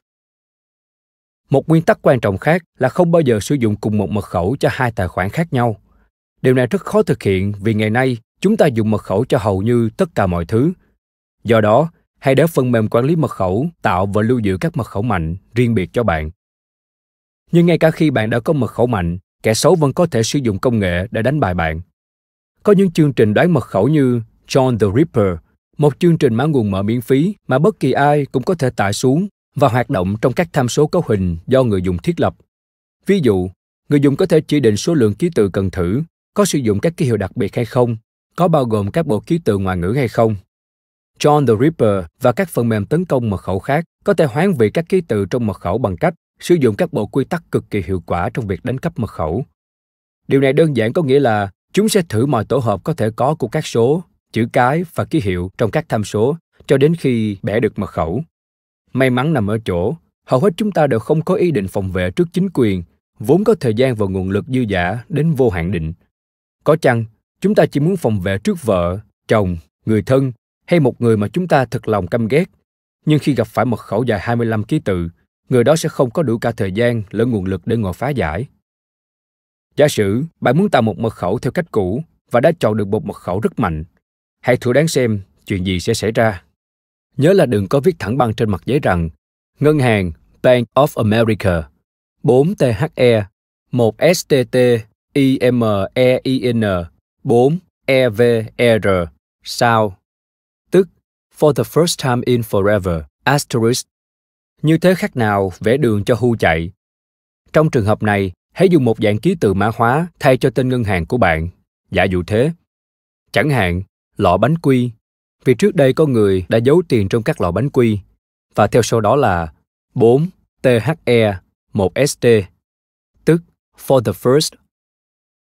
một nguyên tắc quan trọng khác là không bao giờ sử dụng cùng một mật khẩu cho hai tài khoản khác nhau điều này rất khó thực hiện vì ngày nay chúng ta dùng mật khẩu cho hầu như tất cả mọi thứ do đó hãy để phần mềm quản lý mật khẩu tạo và lưu giữ các mật khẩu mạnh riêng biệt cho bạn nhưng ngay cả khi bạn đã có mật khẩu mạnh kẻ xấu vẫn có thể sử dụng công nghệ để đánh bại bạn có những chương trình đoán mật khẩu như john the ripper một chương trình mã nguồn mở miễn phí mà bất kỳ ai cũng có thể tải xuống và hoạt động trong các tham số cấu hình do người dùng thiết lập. Ví dụ, người dùng có thể chỉ định số lượng ký tự cần thử, có sử dụng các ký hiệu đặc biệt hay không, có bao gồm các bộ ký tự ngoại ngữ hay không. John the Ripper và các phần mềm tấn công mật khẩu khác có thể hoán vị các ký tự trong mật khẩu bằng cách sử dụng các bộ quy tắc cực kỳ hiệu quả trong việc đánh cắp mật khẩu. Điều này đơn giản có nghĩa là chúng sẽ thử mọi tổ hợp có thể có của các số, chữ cái và ký hiệu trong các tham số cho đến khi bẻ được mật khẩu. May mắn nằm ở chỗ, hầu hết chúng ta đều không có ý định phòng vệ trước chính quyền, vốn có thời gian và nguồn lực dư dả đến vô hạn định. Có chăng, chúng ta chỉ muốn phòng vệ trước vợ, chồng, người thân hay một người mà chúng ta thật lòng căm ghét. Nhưng khi gặp phải mật khẩu dài 25 ký tự, người đó sẽ không có đủ cả thời gian lẫn nguồn lực để ngồi phá giải. Giả sử bạn muốn tạo một mật khẩu theo cách cũ và đã chọn được một mật khẩu rất mạnh, hãy thử đoán xem chuyện gì sẽ xảy ra Nhớ là đừng có viết thẳng băng trên mặt giấy rằng Ngân hàng Bank of America 4THE 1STT 4EVR sao tức for the first time in forever asterisk như thế khác nào vẽ đường cho hu chạy trong trường hợp này hãy dùng một dạng ký tự mã hóa thay cho tên ngân hàng của bạn giả dụ thế chẳng hạn lọ bánh quy vì trước đây có người đã giấu tiền trong các lọ bánh quy và theo sau đó là 4 THE 1 ST tức for the first.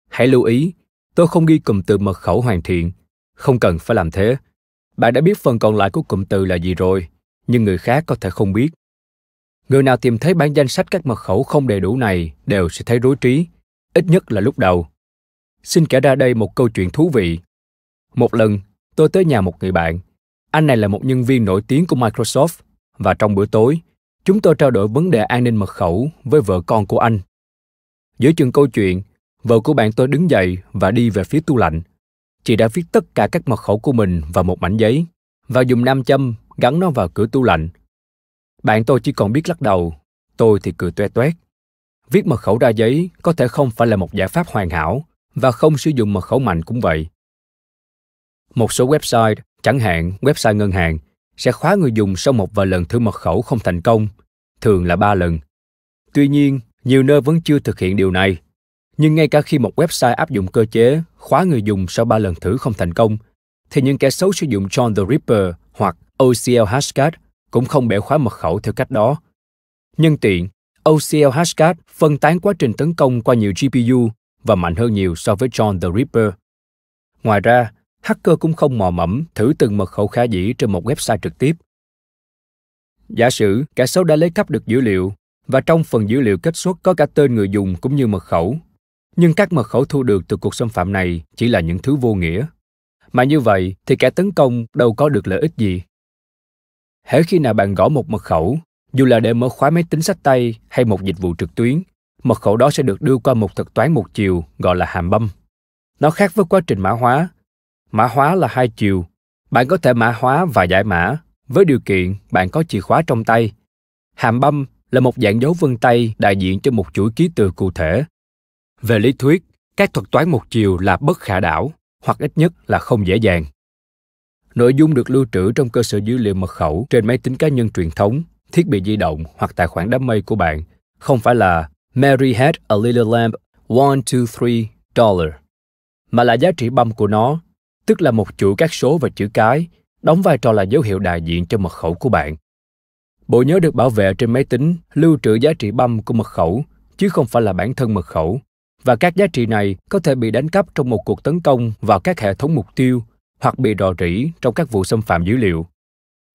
Hãy lưu ý, tôi không ghi cụm từ mật khẩu hoàn thiện, không cần phải làm thế. Bạn đã biết phần còn lại của cụm từ là gì rồi, nhưng người khác có thể không biết. Người nào tìm thấy bản danh sách các mật khẩu không đầy đủ này đều sẽ thấy rối trí, ít nhất là lúc đầu. Xin kể ra đây một câu chuyện thú vị. Một lần, tôi tới nhà một người bạn. Anh này là một nhân viên nổi tiếng của Microsoft và trong bữa tối, chúng tôi trao đổi vấn đề an ninh mật khẩu với vợ con của anh. Giữa chừng câu chuyện, vợ của bạn tôi đứng dậy và đi về phía tủ lạnh. Chị đã viết tất cả các mật khẩu của mình vào một mảnh giấy và dùng nam châm gắn nó vào cửa tủ lạnh. Bạn tôi chỉ còn biết lắc đầu, tôi thì cười toe toét. Viết mật khẩu ra giấy có thể không phải là một giải pháp hoàn hảo và không sử dụng mật khẩu mạnh cũng vậy một số website chẳng hạn website ngân hàng sẽ khóa người dùng sau một vài lần thử mật khẩu không thành công thường là ba lần tuy nhiên nhiều nơi vẫn chưa thực hiện điều này nhưng ngay cả khi một website áp dụng cơ chế khóa người dùng sau ba lần thử không thành công thì những kẻ xấu sử dụng John the Ripper hoặc OCL Hashcat cũng không bẻ khóa mật khẩu theo cách đó. Nhân tiện, OCL Hashcat phân tán quá trình tấn công qua nhiều GPU và mạnh hơn nhiều so với John the Ripper. Ngoài ra, hacker cũng không mò mẫm thử từng mật khẩu khả dĩ trên một website trực tiếp. Giả sử kẻ xấu đã lấy cắp được dữ liệu và trong phần dữ liệu kết xuất có cả tên người dùng cũng như mật khẩu, nhưng các mật khẩu thu được từ cuộc xâm phạm này chỉ là những thứ vô nghĩa. Mà như vậy thì kẻ tấn công đâu có được lợi ích gì. Hễ khi nào bạn gõ một mật khẩu, dù là để mở khóa máy tính sách tay hay một dịch vụ trực tuyến, mật khẩu đó sẽ được đưa qua một thuật toán một chiều gọi là hàm băm. Nó khác với quá trình mã hóa mã hóa là hai chiều bạn có thể mã hóa và giải mã với điều kiện bạn có chìa khóa trong tay hàm băm là một dạng dấu vân tay đại diện cho một chuỗi ký tự cụ thể về lý thuyết các thuật toán một chiều là bất khả đảo hoặc ít nhất là không dễ dàng nội dung được lưu trữ trong cơ sở dữ liệu mật khẩu trên máy tính cá nhân truyền thống thiết bị di động hoặc tài khoản đám mây của bạn không phải là Mary had a little lamb, one, two, three dollar, mà là giá trị băm của nó tức là một chuỗi các số và chữ cái, đóng vai trò là dấu hiệu đại diện cho mật khẩu của bạn. Bộ nhớ được bảo vệ trên máy tính lưu trữ giá trị băm của mật khẩu, chứ không phải là bản thân mật khẩu, và các giá trị này có thể bị đánh cắp trong một cuộc tấn công vào các hệ thống mục tiêu hoặc bị rò rỉ trong các vụ xâm phạm dữ liệu.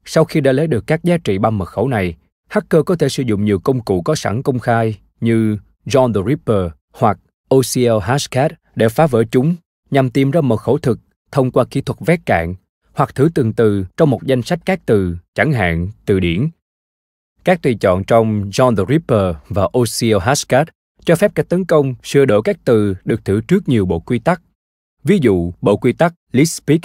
Sau khi đã lấy được các giá trị băm mật khẩu này, hacker có thể sử dụng nhiều công cụ có sẵn công khai như John the Ripper hoặc OCL Hashcat để phá vỡ chúng nhằm tìm ra mật khẩu thực thông qua kỹ thuật vét cạn hoặc thử từng từ trong một danh sách các từ, chẳng hạn từ điển. Các tùy chọn trong John the Ripper và Ossiel Hashcat cho phép các tấn công sửa đổi các từ được thử trước nhiều bộ quy tắc. Ví dụ, bộ quy tắc Lispeak,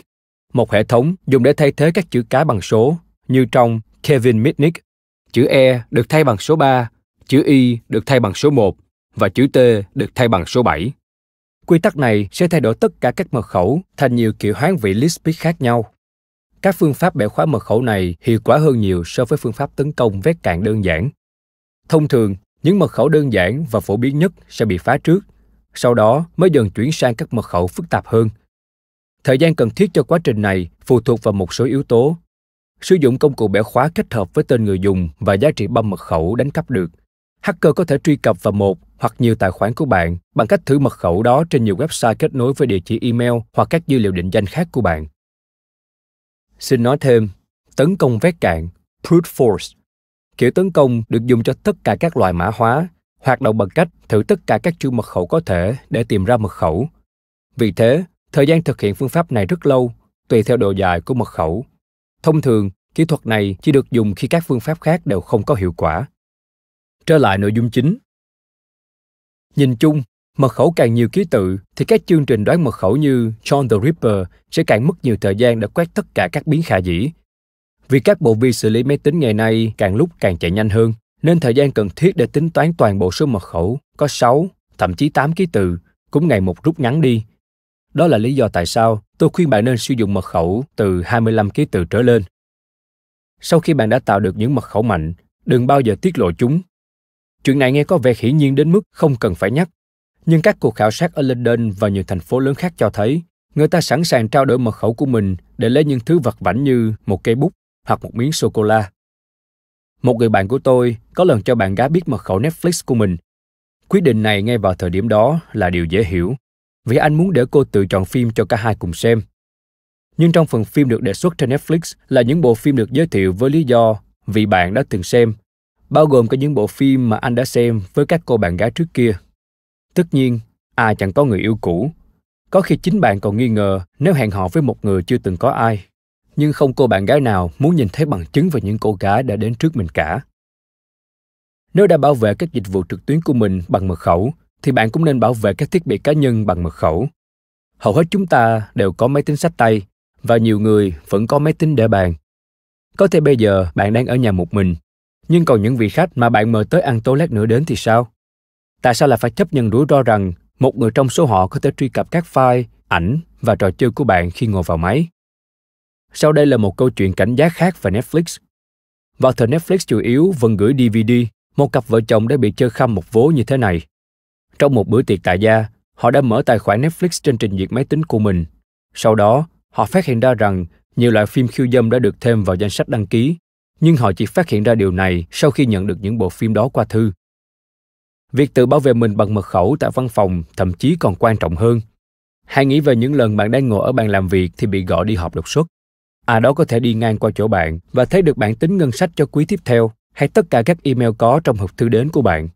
một hệ thống dùng để thay thế các chữ cái bằng số, như trong Kevin Mitnick, chữ E được thay bằng số 3, chữ Y được thay bằng số 1 và chữ T được thay bằng số 7. Quy tắc này sẽ thay đổi tất cả các mật khẩu thành nhiều kiểu hoán vị Lisp khác nhau. Các phương pháp bẻ khóa mật khẩu này hiệu quả hơn nhiều so với phương pháp tấn công vét cạn đơn giản. Thông thường, những mật khẩu đơn giản và phổ biến nhất sẽ bị phá trước, sau đó mới dần chuyển sang các mật khẩu phức tạp hơn. Thời gian cần thiết cho quá trình này phụ thuộc vào một số yếu tố. Sử dụng công cụ bẻ khóa kết hợp với tên người dùng và giá trị băm mật khẩu đánh cắp được – hacker có thể truy cập vào một hoặc nhiều tài khoản của bạn bằng cách thử mật khẩu đó trên nhiều website kết nối với địa chỉ email hoặc các dữ liệu định danh khác của bạn. Xin nói thêm, tấn công vét cạn, brute force, kiểu tấn công được dùng cho tất cả các loại mã hóa, hoạt động bằng cách thử tất cả các chu mật khẩu có thể để tìm ra mật khẩu. Vì thế, thời gian thực hiện phương pháp này rất lâu, tùy theo độ dài của mật khẩu. Thông thường, kỹ thuật này chỉ được dùng khi các phương pháp khác đều không có hiệu quả. Trở lại nội dung chính. Nhìn chung, mật khẩu càng nhiều ký tự thì các chương trình đoán mật khẩu như John the Ripper sẽ càng mất nhiều thời gian để quét tất cả các biến khả dĩ. Vì các bộ vi xử lý máy tính ngày nay càng lúc càng chạy nhanh hơn, nên thời gian cần thiết để tính toán toàn bộ số mật khẩu có 6, thậm chí 8 ký tự cũng ngày một rút ngắn đi. Đó là lý do tại sao tôi khuyên bạn nên sử dụng mật khẩu từ 25 ký tự trở lên. Sau khi bạn đã tạo được những mật khẩu mạnh, đừng bao giờ tiết lộ chúng Chuyện này nghe có vẻ hiển nhiên đến mức không cần phải nhắc. Nhưng các cuộc khảo sát ở London và nhiều thành phố lớn khác cho thấy người ta sẵn sàng trao đổi mật khẩu của mình để lấy những thứ vật vảnh như một cây bút hoặc một miếng sô-cô-la. Một người bạn của tôi có lần cho bạn gái biết mật khẩu Netflix của mình. Quyết định này ngay vào thời điểm đó là điều dễ hiểu, vì anh muốn để cô tự chọn phim cho cả hai cùng xem. Nhưng trong phần phim được đề xuất trên Netflix là những bộ phim được giới thiệu với lý do vì bạn đã từng xem bao gồm cả những bộ phim mà anh đã xem với các cô bạn gái trước kia. Tất nhiên, ai chẳng có người yêu cũ. Có khi chính bạn còn nghi ngờ nếu hẹn hò với một người chưa từng có ai, nhưng không cô bạn gái nào muốn nhìn thấy bằng chứng về những cô gái đã đến trước mình cả. Nếu đã bảo vệ các dịch vụ trực tuyến của mình bằng mật khẩu, thì bạn cũng nên bảo vệ các thiết bị cá nhân bằng mật khẩu. Hầu hết chúng ta đều có máy tính sách tay và nhiều người vẫn có máy tính để bàn. Có thể bây giờ bạn đang ở nhà một mình nhưng còn những vị khách mà bạn mời tới ăn tối lát nữa đến thì sao? Tại sao lại phải chấp nhận rủi ro rằng một người trong số họ có thể truy cập các file, ảnh và trò chơi của bạn khi ngồi vào máy? Sau đây là một câu chuyện cảnh giác khác về Netflix. Vào thời Netflix chủ yếu vẫn gửi DVD, một cặp vợ chồng đã bị chơi khăm một vố như thế này. Trong một bữa tiệc tại gia, họ đã mở tài khoản Netflix trên trình duyệt máy tính của mình. Sau đó, họ phát hiện ra rằng nhiều loại phim khiêu dâm đã được thêm vào danh sách đăng ký nhưng họ chỉ phát hiện ra điều này sau khi nhận được những bộ phim đó qua thư việc tự bảo vệ mình bằng mật khẩu tại văn phòng thậm chí còn quan trọng hơn hãy nghĩ về những lần bạn đang ngồi ở bàn làm việc thì bị gọi đi họp đột xuất à đó có thể đi ngang qua chỗ bạn và thấy được bản tính ngân sách cho quý tiếp theo hay tất cả các email có trong hộp thư đến của bạn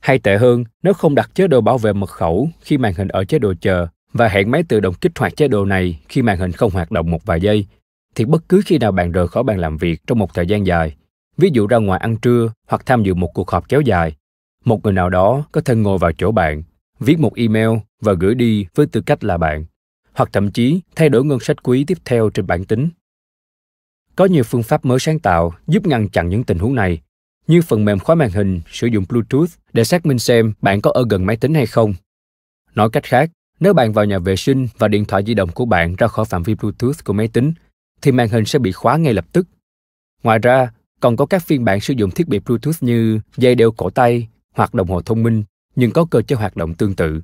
hay tệ hơn nếu không đặt chế độ bảo vệ mật khẩu khi màn hình ở chế độ chờ và hẹn máy tự động kích hoạt chế độ này khi màn hình không hoạt động một vài giây thì bất cứ khi nào bạn rời khỏi bàn làm việc trong một thời gian dài, ví dụ ra ngoài ăn trưa hoặc tham dự một cuộc họp kéo dài, một người nào đó có thể ngồi vào chỗ bạn, viết một email và gửi đi với tư cách là bạn, hoặc thậm chí thay đổi ngân sách quý tiếp theo trên bản tính. Có nhiều phương pháp mới sáng tạo giúp ngăn chặn những tình huống này, như phần mềm khóa màn hình sử dụng Bluetooth để xác minh xem bạn có ở gần máy tính hay không. Nói cách khác, nếu bạn vào nhà vệ sinh và điện thoại di động của bạn ra khỏi phạm vi Bluetooth của máy tính, thì màn hình sẽ bị khóa ngay lập tức. Ngoài ra, còn có các phiên bản sử dụng thiết bị Bluetooth như dây đeo cổ tay hoặc đồng hồ thông minh nhưng có cơ chế hoạt động tương tự.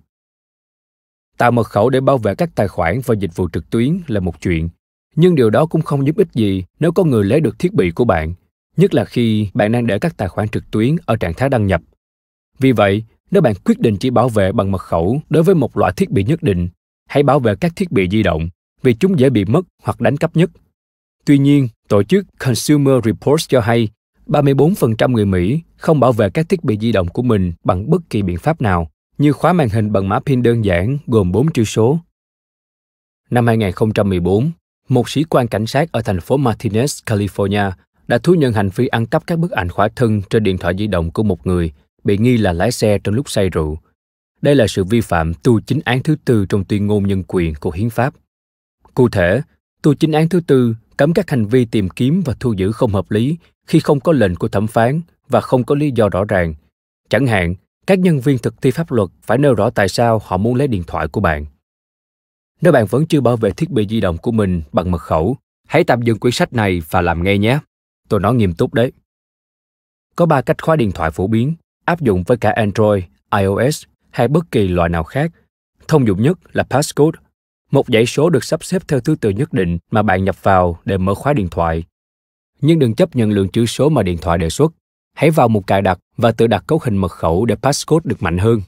Tạo mật khẩu để bảo vệ các tài khoản và dịch vụ trực tuyến là một chuyện, nhưng điều đó cũng không giúp ích gì nếu có người lấy được thiết bị của bạn, nhất là khi bạn đang để các tài khoản trực tuyến ở trạng thái đăng nhập. Vì vậy, nếu bạn quyết định chỉ bảo vệ bằng mật khẩu đối với một loại thiết bị nhất định, hãy bảo vệ các thiết bị di động vì chúng dễ bị mất hoặc đánh cắp nhất Tuy nhiên, tổ chức Consumer Reports cho hay 34% người Mỹ không bảo vệ các thiết bị di động của mình bằng bất kỳ biện pháp nào, như khóa màn hình bằng mã pin đơn giản gồm 4 chữ số. Năm 2014, một sĩ quan cảnh sát ở thành phố Martinez, California đã thú nhận hành vi ăn cắp các bức ảnh khỏa thân trên điện thoại di động của một người bị nghi là lái xe trong lúc say rượu. Đây là sự vi phạm tu chính án thứ tư trong tuyên ngôn nhân quyền của hiến pháp. Cụ thể, tu chính án thứ tư cấm các hành vi tìm kiếm và thu giữ không hợp lý khi không có lệnh của thẩm phán và không có lý do rõ ràng. Chẳng hạn, các nhân viên thực thi pháp luật phải nêu rõ tại sao họ muốn lấy điện thoại của bạn. Nếu bạn vẫn chưa bảo vệ thiết bị di động của mình bằng mật khẩu, hãy tạm dừng quyển sách này và làm ngay nhé. Tôi nói nghiêm túc đấy. Có 3 cách khóa điện thoại phổ biến, áp dụng với cả Android, iOS hay bất kỳ loại nào khác. Thông dụng nhất là passcode một dãy số được sắp xếp theo thứ tự nhất định mà bạn nhập vào để mở khóa điện thoại. Nhưng đừng chấp nhận lượng chữ số mà điện thoại đề xuất. Hãy vào mục cài đặt và tự đặt cấu hình mật khẩu để passcode được mạnh hơn.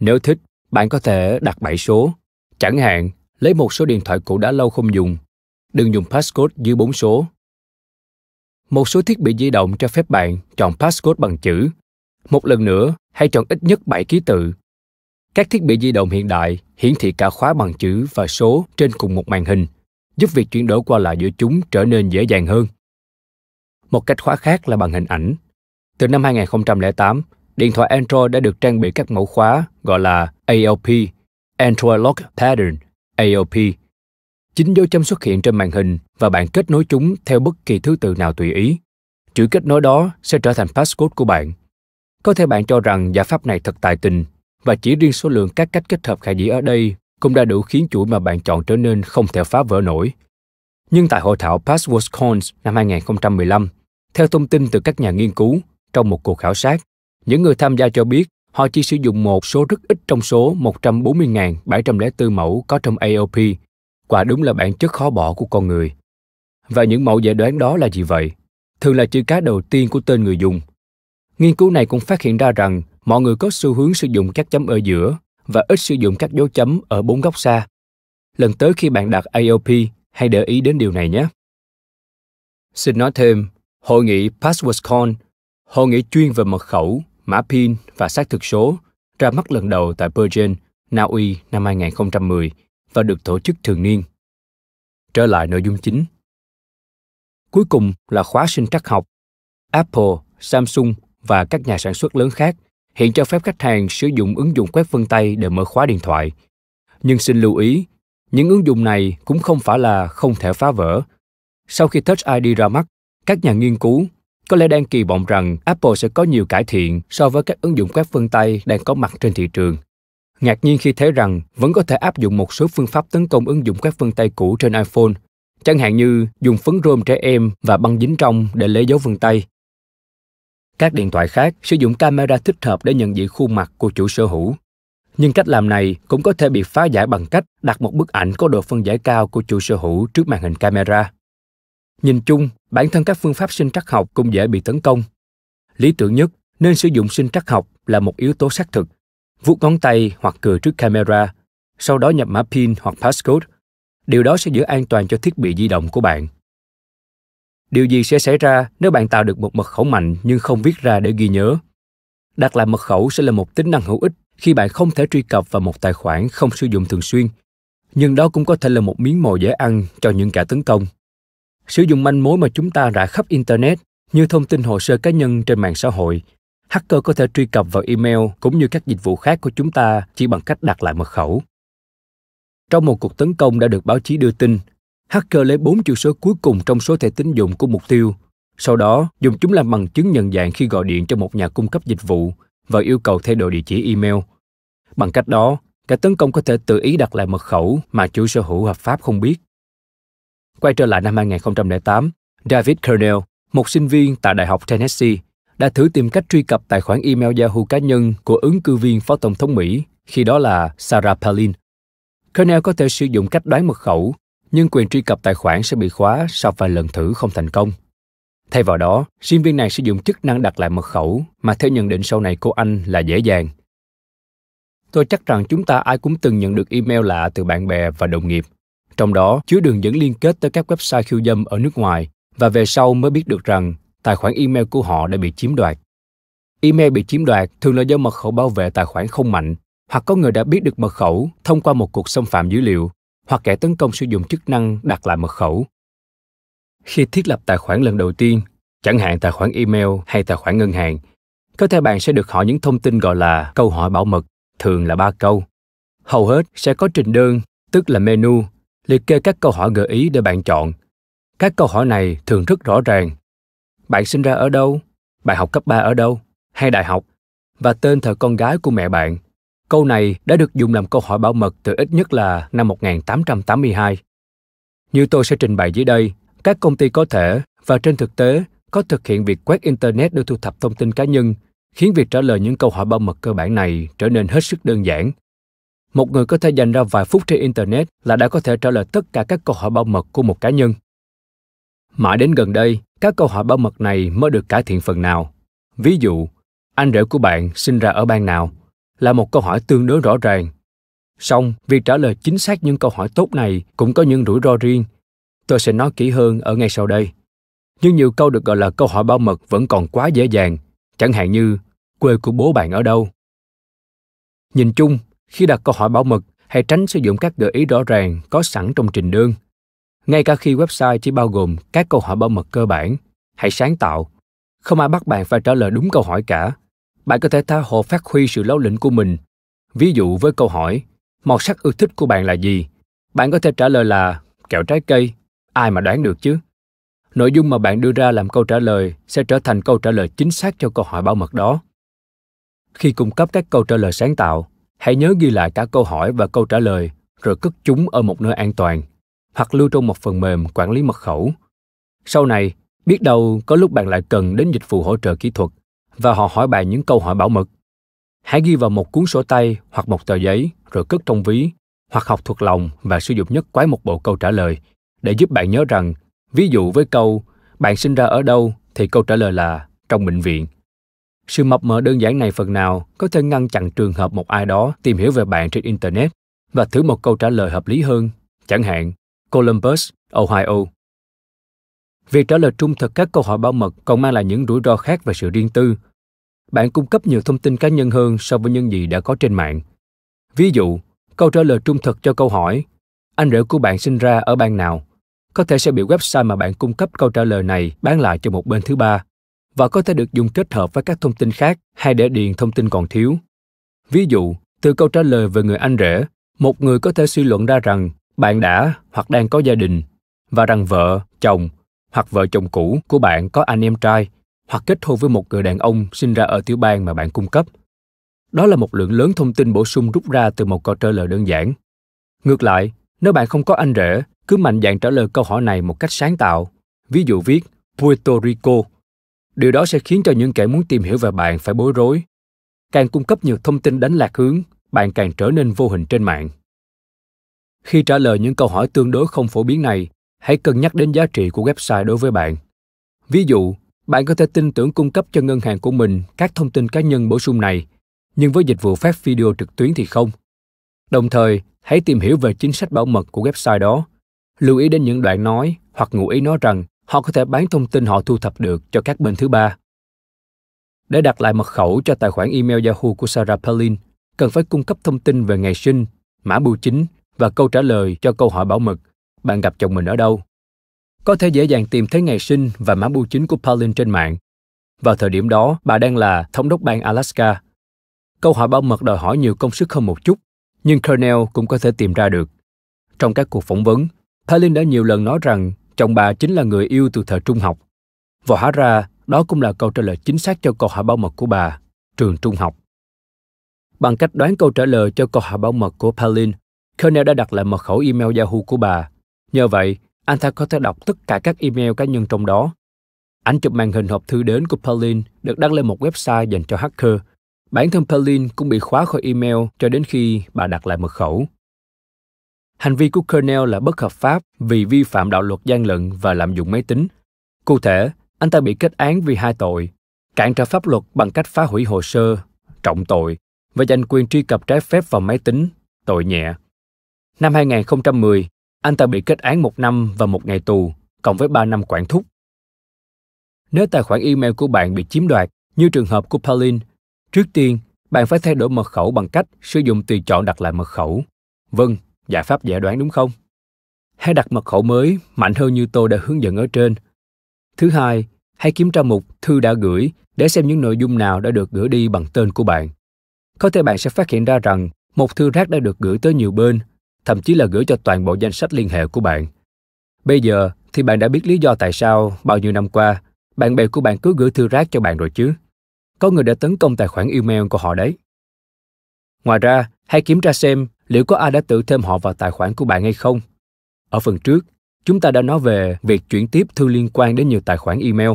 Nếu thích, bạn có thể đặt 7 số. Chẳng hạn, lấy một số điện thoại cũ đã lâu không dùng. Đừng dùng passcode dưới 4 số. Một số thiết bị di động cho phép bạn chọn passcode bằng chữ. Một lần nữa, hãy chọn ít nhất 7 ký tự các thiết bị di động hiện đại hiển thị cả khóa bằng chữ và số trên cùng một màn hình, giúp việc chuyển đổi qua lại giữa chúng trở nên dễ dàng hơn. Một cách khóa khác là bằng hình ảnh. Từ năm 2008, điện thoại Android đã được trang bị các mẫu khóa gọi là ALP, Android Lock Pattern, ALP. Chính dấu chấm xuất hiện trên màn hình và bạn kết nối chúng theo bất kỳ thứ tự nào tùy ý. Chuỗi kết nối đó sẽ trở thành passcode của bạn. Có thể bạn cho rằng giải pháp này thật tài tình và chỉ riêng số lượng các cách kết hợp khả dĩ ở đây cũng đã đủ khiến chuỗi mà bạn chọn trở nên không thể phá vỡ nổi. Nhưng tại hội thảo PasswordCon năm 2015, theo thông tin từ các nhà nghiên cứu, trong một cuộc khảo sát, những người tham gia cho biết họ chỉ sử dụng một số rất ít trong số 140.704 mẫu có trong AOP. Quả đúng là bản chất khó bỏ của con người. Và những mẫu dễ đoán đó là gì vậy? Thường là chữ cái đầu tiên của tên người dùng. Nghiên cứu này cũng phát hiện ra rằng mọi người có xu hướng sử dụng các chấm ở giữa và ít sử dụng các dấu chấm ở bốn góc xa. Lần tới khi bạn đặt AOP, hãy để ý đến điều này nhé. Xin nói thêm, hội nghị PasswordCon, hội nghị chuyên về mật khẩu, mã PIN và xác thực số, ra mắt lần đầu tại Bergen, Na Uy năm 2010 và được tổ chức thường niên. Trở lại nội dung chính. Cuối cùng là khóa sinh trắc học. Apple, Samsung và các nhà sản xuất lớn khác – hiện cho phép khách hàng sử dụng ứng dụng quét vân tay để mở khóa điện thoại. Nhưng xin lưu ý, những ứng dụng này cũng không phải là không thể phá vỡ. Sau khi Touch ID ra mắt, các nhà nghiên cứu có lẽ đang kỳ vọng rằng Apple sẽ có nhiều cải thiện so với các ứng dụng quét vân tay đang có mặt trên thị trường. Ngạc nhiên khi thấy rằng vẫn có thể áp dụng một số phương pháp tấn công ứng dụng quét vân tay cũ trên iPhone, chẳng hạn như dùng phấn rôm trẻ em và băng dính trong để lấy dấu vân tay các điện thoại khác sử dụng camera thích hợp để nhận diện khuôn mặt của chủ sở hữu. Nhưng cách làm này cũng có thể bị phá giải bằng cách đặt một bức ảnh có độ phân giải cao của chủ sở hữu trước màn hình camera. Nhìn chung, bản thân các phương pháp sinh trắc học cũng dễ bị tấn công. Lý tưởng nhất, nên sử dụng sinh trắc học là một yếu tố xác thực. Vuốt ngón tay hoặc cười trước camera, sau đó nhập mã PIN hoặc passcode. Điều đó sẽ giữ an toàn cho thiết bị di động của bạn. Điều gì sẽ xảy ra nếu bạn tạo được một mật khẩu mạnh nhưng không viết ra để ghi nhớ? Đặt lại mật khẩu sẽ là một tính năng hữu ích khi bạn không thể truy cập vào một tài khoản không sử dụng thường xuyên, nhưng đó cũng có thể là một miếng mồi dễ ăn cho những kẻ tấn công. Sử dụng manh mối mà chúng ta rải khắp Internet như thông tin hồ sơ cá nhân trên mạng xã hội, hacker có thể truy cập vào email cũng như các dịch vụ khác của chúng ta chỉ bằng cách đặt lại mật khẩu. Trong một cuộc tấn công đã được báo chí đưa tin, Hacker lấy 4 chữ số cuối cùng trong số thẻ tín dụng của mục tiêu, sau đó dùng chúng làm bằng chứng nhận dạng khi gọi điện cho một nhà cung cấp dịch vụ và yêu cầu thay đổi địa chỉ email. Bằng cách đó, kẻ tấn công có thể tự ý đặt lại mật khẩu mà chủ sở hữu hợp pháp không biết. Quay trở lại năm 2008, David Cornell, một sinh viên tại Đại học Tennessee, đã thử tìm cách truy cập tài khoản email Yahoo cá nhân của ứng cử viên Phó Tổng thống Mỹ, khi đó là Sarah Palin. Cornell có thể sử dụng cách đoán mật khẩu nhưng quyền truy cập tài khoản sẽ bị khóa sau vài lần thử không thành công. Thay vào đó, sinh viên này sử dụng chức năng đặt lại mật khẩu mà theo nhận định sau này cô anh là dễ dàng. Tôi chắc rằng chúng ta ai cũng từng nhận được email lạ từ bạn bè và đồng nghiệp, trong đó chứa đường dẫn liên kết tới các website khiêu dâm ở nước ngoài và về sau mới biết được rằng tài khoản email của họ đã bị chiếm đoạt. Email bị chiếm đoạt thường là do mật khẩu bảo vệ tài khoản không mạnh hoặc có người đã biết được mật khẩu thông qua một cuộc xâm phạm dữ liệu hoặc kẻ tấn công sử dụng chức năng đặt lại mật khẩu. Khi thiết lập tài khoản lần đầu tiên, chẳng hạn tài khoản email hay tài khoản ngân hàng, có thể bạn sẽ được hỏi những thông tin gọi là câu hỏi bảo mật, thường là ba câu. Hầu hết sẽ có trình đơn, tức là menu, liệt kê các câu hỏi gợi ý để bạn chọn. Các câu hỏi này thường rất rõ ràng. Bạn sinh ra ở đâu? Bạn học cấp 3 ở đâu? Hay đại học? Và tên thờ con gái của mẹ bạn Câu này đã được dùng làm câu hỏi bảo mật từ ít nhất là năm 1882. Như tôi sẽ trình bày dưới đây, các công ty có thể và trên thực tế có thực hiện việc quét internet để thu thập thông tin cá nhân, khiến việc trả lời những câu hỏi bảo mật cơ bản này trở nên hết sức đơn giản. Một người có thể dành ra vài phút trên internet là đã có thể trả lời tất cả các câu hỏi bảo mật của một cá nhân. Mãi đến gần đây, các câu hỏi bảo mật này mới được cải thiện phần nào. Ví dụ, anh rể của bạn sinh ra ở bang nào? là một câu hỏi tương đối rõ ràng song việc trả lời chính xác những câu hỏi tốt này cũng có những rủi ro riêng tôi sẽ nói kỹ hơn ở ngay sau đây nhưng nhiều câu được gọi là câu hỏi bảo mật vẫn còn quá dễ dàng chẳng hạn như quê của bố bạn ở đâu nhìn chung khi đặt câu hỏi bảo mật hãy tránh sử dụng các gợi ý rõ ràng có sẵn trong trình đơn ngay cả khi website chỉ bao gồm các câu hỏi bảo mật cơ bản hãy sáng tạo không ai bắt bạn phải trả lời đúng câu hỏi cả bạn có thể tha hồ phát huy sự lão lĩnh của mình. Ví dụ với câu hỏi, màu sắc ưa thích của bạn là gì? Bạn có thể trả lời là kẹo trái cây, ai mà đoán được chứ? Nội dung mà bạn đưa ra làm câu trả lời sẽ trở thành câu trả lời chính xác cho câu hỏi bảo mật đó. Khi cung cấp các câu trả lời sáng tạo, hãy nhớ ghi lại cả câu hỏi và câu trả lời rồi cất chúng ở một nơi an toàn hoặc lưu trong một phần mềm quản lý mật khẩu. Sau này, biết đâu có lúc bạn lại cần đến dịch vụ hỗ trợ kỹ thuật và họ hỏi bạn những câu hỏi bảo mật. Hãy ghi vào một cuốn sổ tay hoặc một tờ giấy rồi cất trong ví hoặc học thuộc lòng và sử dụng nhất quái một bộ câu trả lời để giúp bạn nhớ rằng, ví dụ với câu bạn sinh ra ở đâu thì câu trả lời là trong bệnh viện. Sự mập mờ đơn giản này phần nào có thể ngăn chặn trường hợp một ai đó tìm hiểu về bạn trên Internet và thử một câu trả lời hợp lý hơn, chẳng hạn Columbus, Ohio. Việc trả lời trung thực các câu hỏi bảo mật còn mang lại những rủi ro khác về sự riêng tư bạn cung cấp nhiều thông tin cá nhân hơn so với những gì đã có trên mạng. Ví dụ, câu trả lời trung thực cho câu hỏi anh rể của bạn sinh ra ở bang nào có thể sẽ bị website mà bạn cung cấp câu trả lời này bán lại cho một bên thứ ba và có thể được dùng kết hợp với các thông tin khác hay để điền thông tin còn thiếu. Ví dụ, từ câu trả lời về người anh rể, một người có thể suy luận ra rằng bạn đã hoặc đang có gia đình và rằng vợ, chồng hoặc vợ chồng cũ của bạn có anh em trai hoặc kết hôn với một người đàn ông sinh ra ở tiểu bang mà bạn cung cấp. Đó là một lượng lớn thông tin bổ sung rút ra từ một câu trả lời đơn giản. Ngược lại, nếu bạn không có anh rể, cứ mạnh dạn trả lời câu hỏi này một cách sáng tạo. Ví dụ viết Puerto Rico. Điều đó sẽ khiến cho những kẻ muốn tìm hiểu về bạn phải bối rối. Càng cung cấp nhiều thông tin đánh lạc hướng, bạn càng trở nên vô hình trên mạng. Khi trả lời những câu hỏi tương đối không phổ biến này, hãy cân nhắc đến giá trị của website đối với bạn. Ví dụ, bạn có thể tin tưởng cung cấp cho ngân hàng của mình các thông tin cá nhân bổ sung này, nhưng với dịch vụ phát video trực tuyến thì không. Đồng thời, hãy tìm hiểu về chính sách bảo mật của website đó. Lưu ý đến những đoạn nói hoặc ngụ ý nói rằng họ có thể bán thông tin họ thu thập được cho các bên thứ ba. Để đặt lại mật khẩu cho tài khoản email Yahoo của Sarah Palin, cần phải cung cấp thông tin về ngày sinh, mã bưu chính và câu trả lời cho câu hỏi bảo mật bạn gặp chồng mình ở đâu có thể dễ dàng tìm thấy ngày sinh và mã bưu chính của Pauline trên mạng. Vào thời điểm đó, bà đang là thống đốc bang Alaska. Câu hỏi bảo mật đòi hỏi nhiều công sức hơn một chút, nhưng Cornell cũng có thể tìm ra được. Trong các cuộc phỏng vấn, Pauline đã nhiều lần nói rằng chồng bà chính là người yêu từ thời trung học. Và hóa ra, đó cũng là câu trả lời chính xác cho câu hỏi bảo mật của bà, trường trung học. Bằng cách đoán câu trả lời cho câu hỏi bảo mật của Pauline, Cornell đã đặt lại mật khẩu email Yahoo của bà. Nhờ vậy, anh ta có thể đọc tất cả các email cá nhân trong đó. Ảnh chụp màn hình hộp thư đến của Pauline được đăng lên một website dành cho hacker. Bản thân Pauline cũng bị khóa khỏi email cho đến khi bà đặt lại mật khẩu. Hành vi của Cornell là bất hợp pháp vì vi phạm đạo luật gian lận và lạm dụng máy tính. Cụ thể, anh ta bị kết án vì hai tội, cản trở pháp luật bằng cách phá hủy hồ sơ, trọng tội, và giành quyền truy cập trái phép vào máy tính, tội nhẹ. Năm 2010, anh ta bị kết án một năm và một ngày tù, cộng với 3 năm quản thúc. Nếu tài khoản email của bạn bị chiếm đoạt, như trường hợp của Pauline, trước tiên, bạn phải thay đổi mật khẩu bằng cách sử dụng tùy chọn đặt lại mật khẩu. Vâng, giải pháp dễ đoán đúng không? Hãy đặt mật khẩu mới mạnh hơn như tôi đã hướng dẫn ở trên. Thứ hai, hãy kiểm tra mục thư đã gửi để xem những nội dung nào đã được gửi đi bằng tên của bạn. Có thể bạn sẽ phát hiện ra rằng một thư rác đã được gửi tới nhiều bên thậm chí là gửi cho toàn bộ danh sách liên hệ của bạn. Bây giờ thì bạn đã biết lý do tại sao bao nhiêu năm qua bạn bè của bạn cứ gửi thư rác cho bạn rồi chứ. Có người đã tấn công tài khoản email của họ đấy. Ngoài ra, hãy kiểm tra xem liệu có ai đã tự thêm họ vào tài khoản của bạn hay không. Ở phần trước, chúng ta đã nói về việc chuyển tiếp thư liên quan đến nhiều tài khoản email.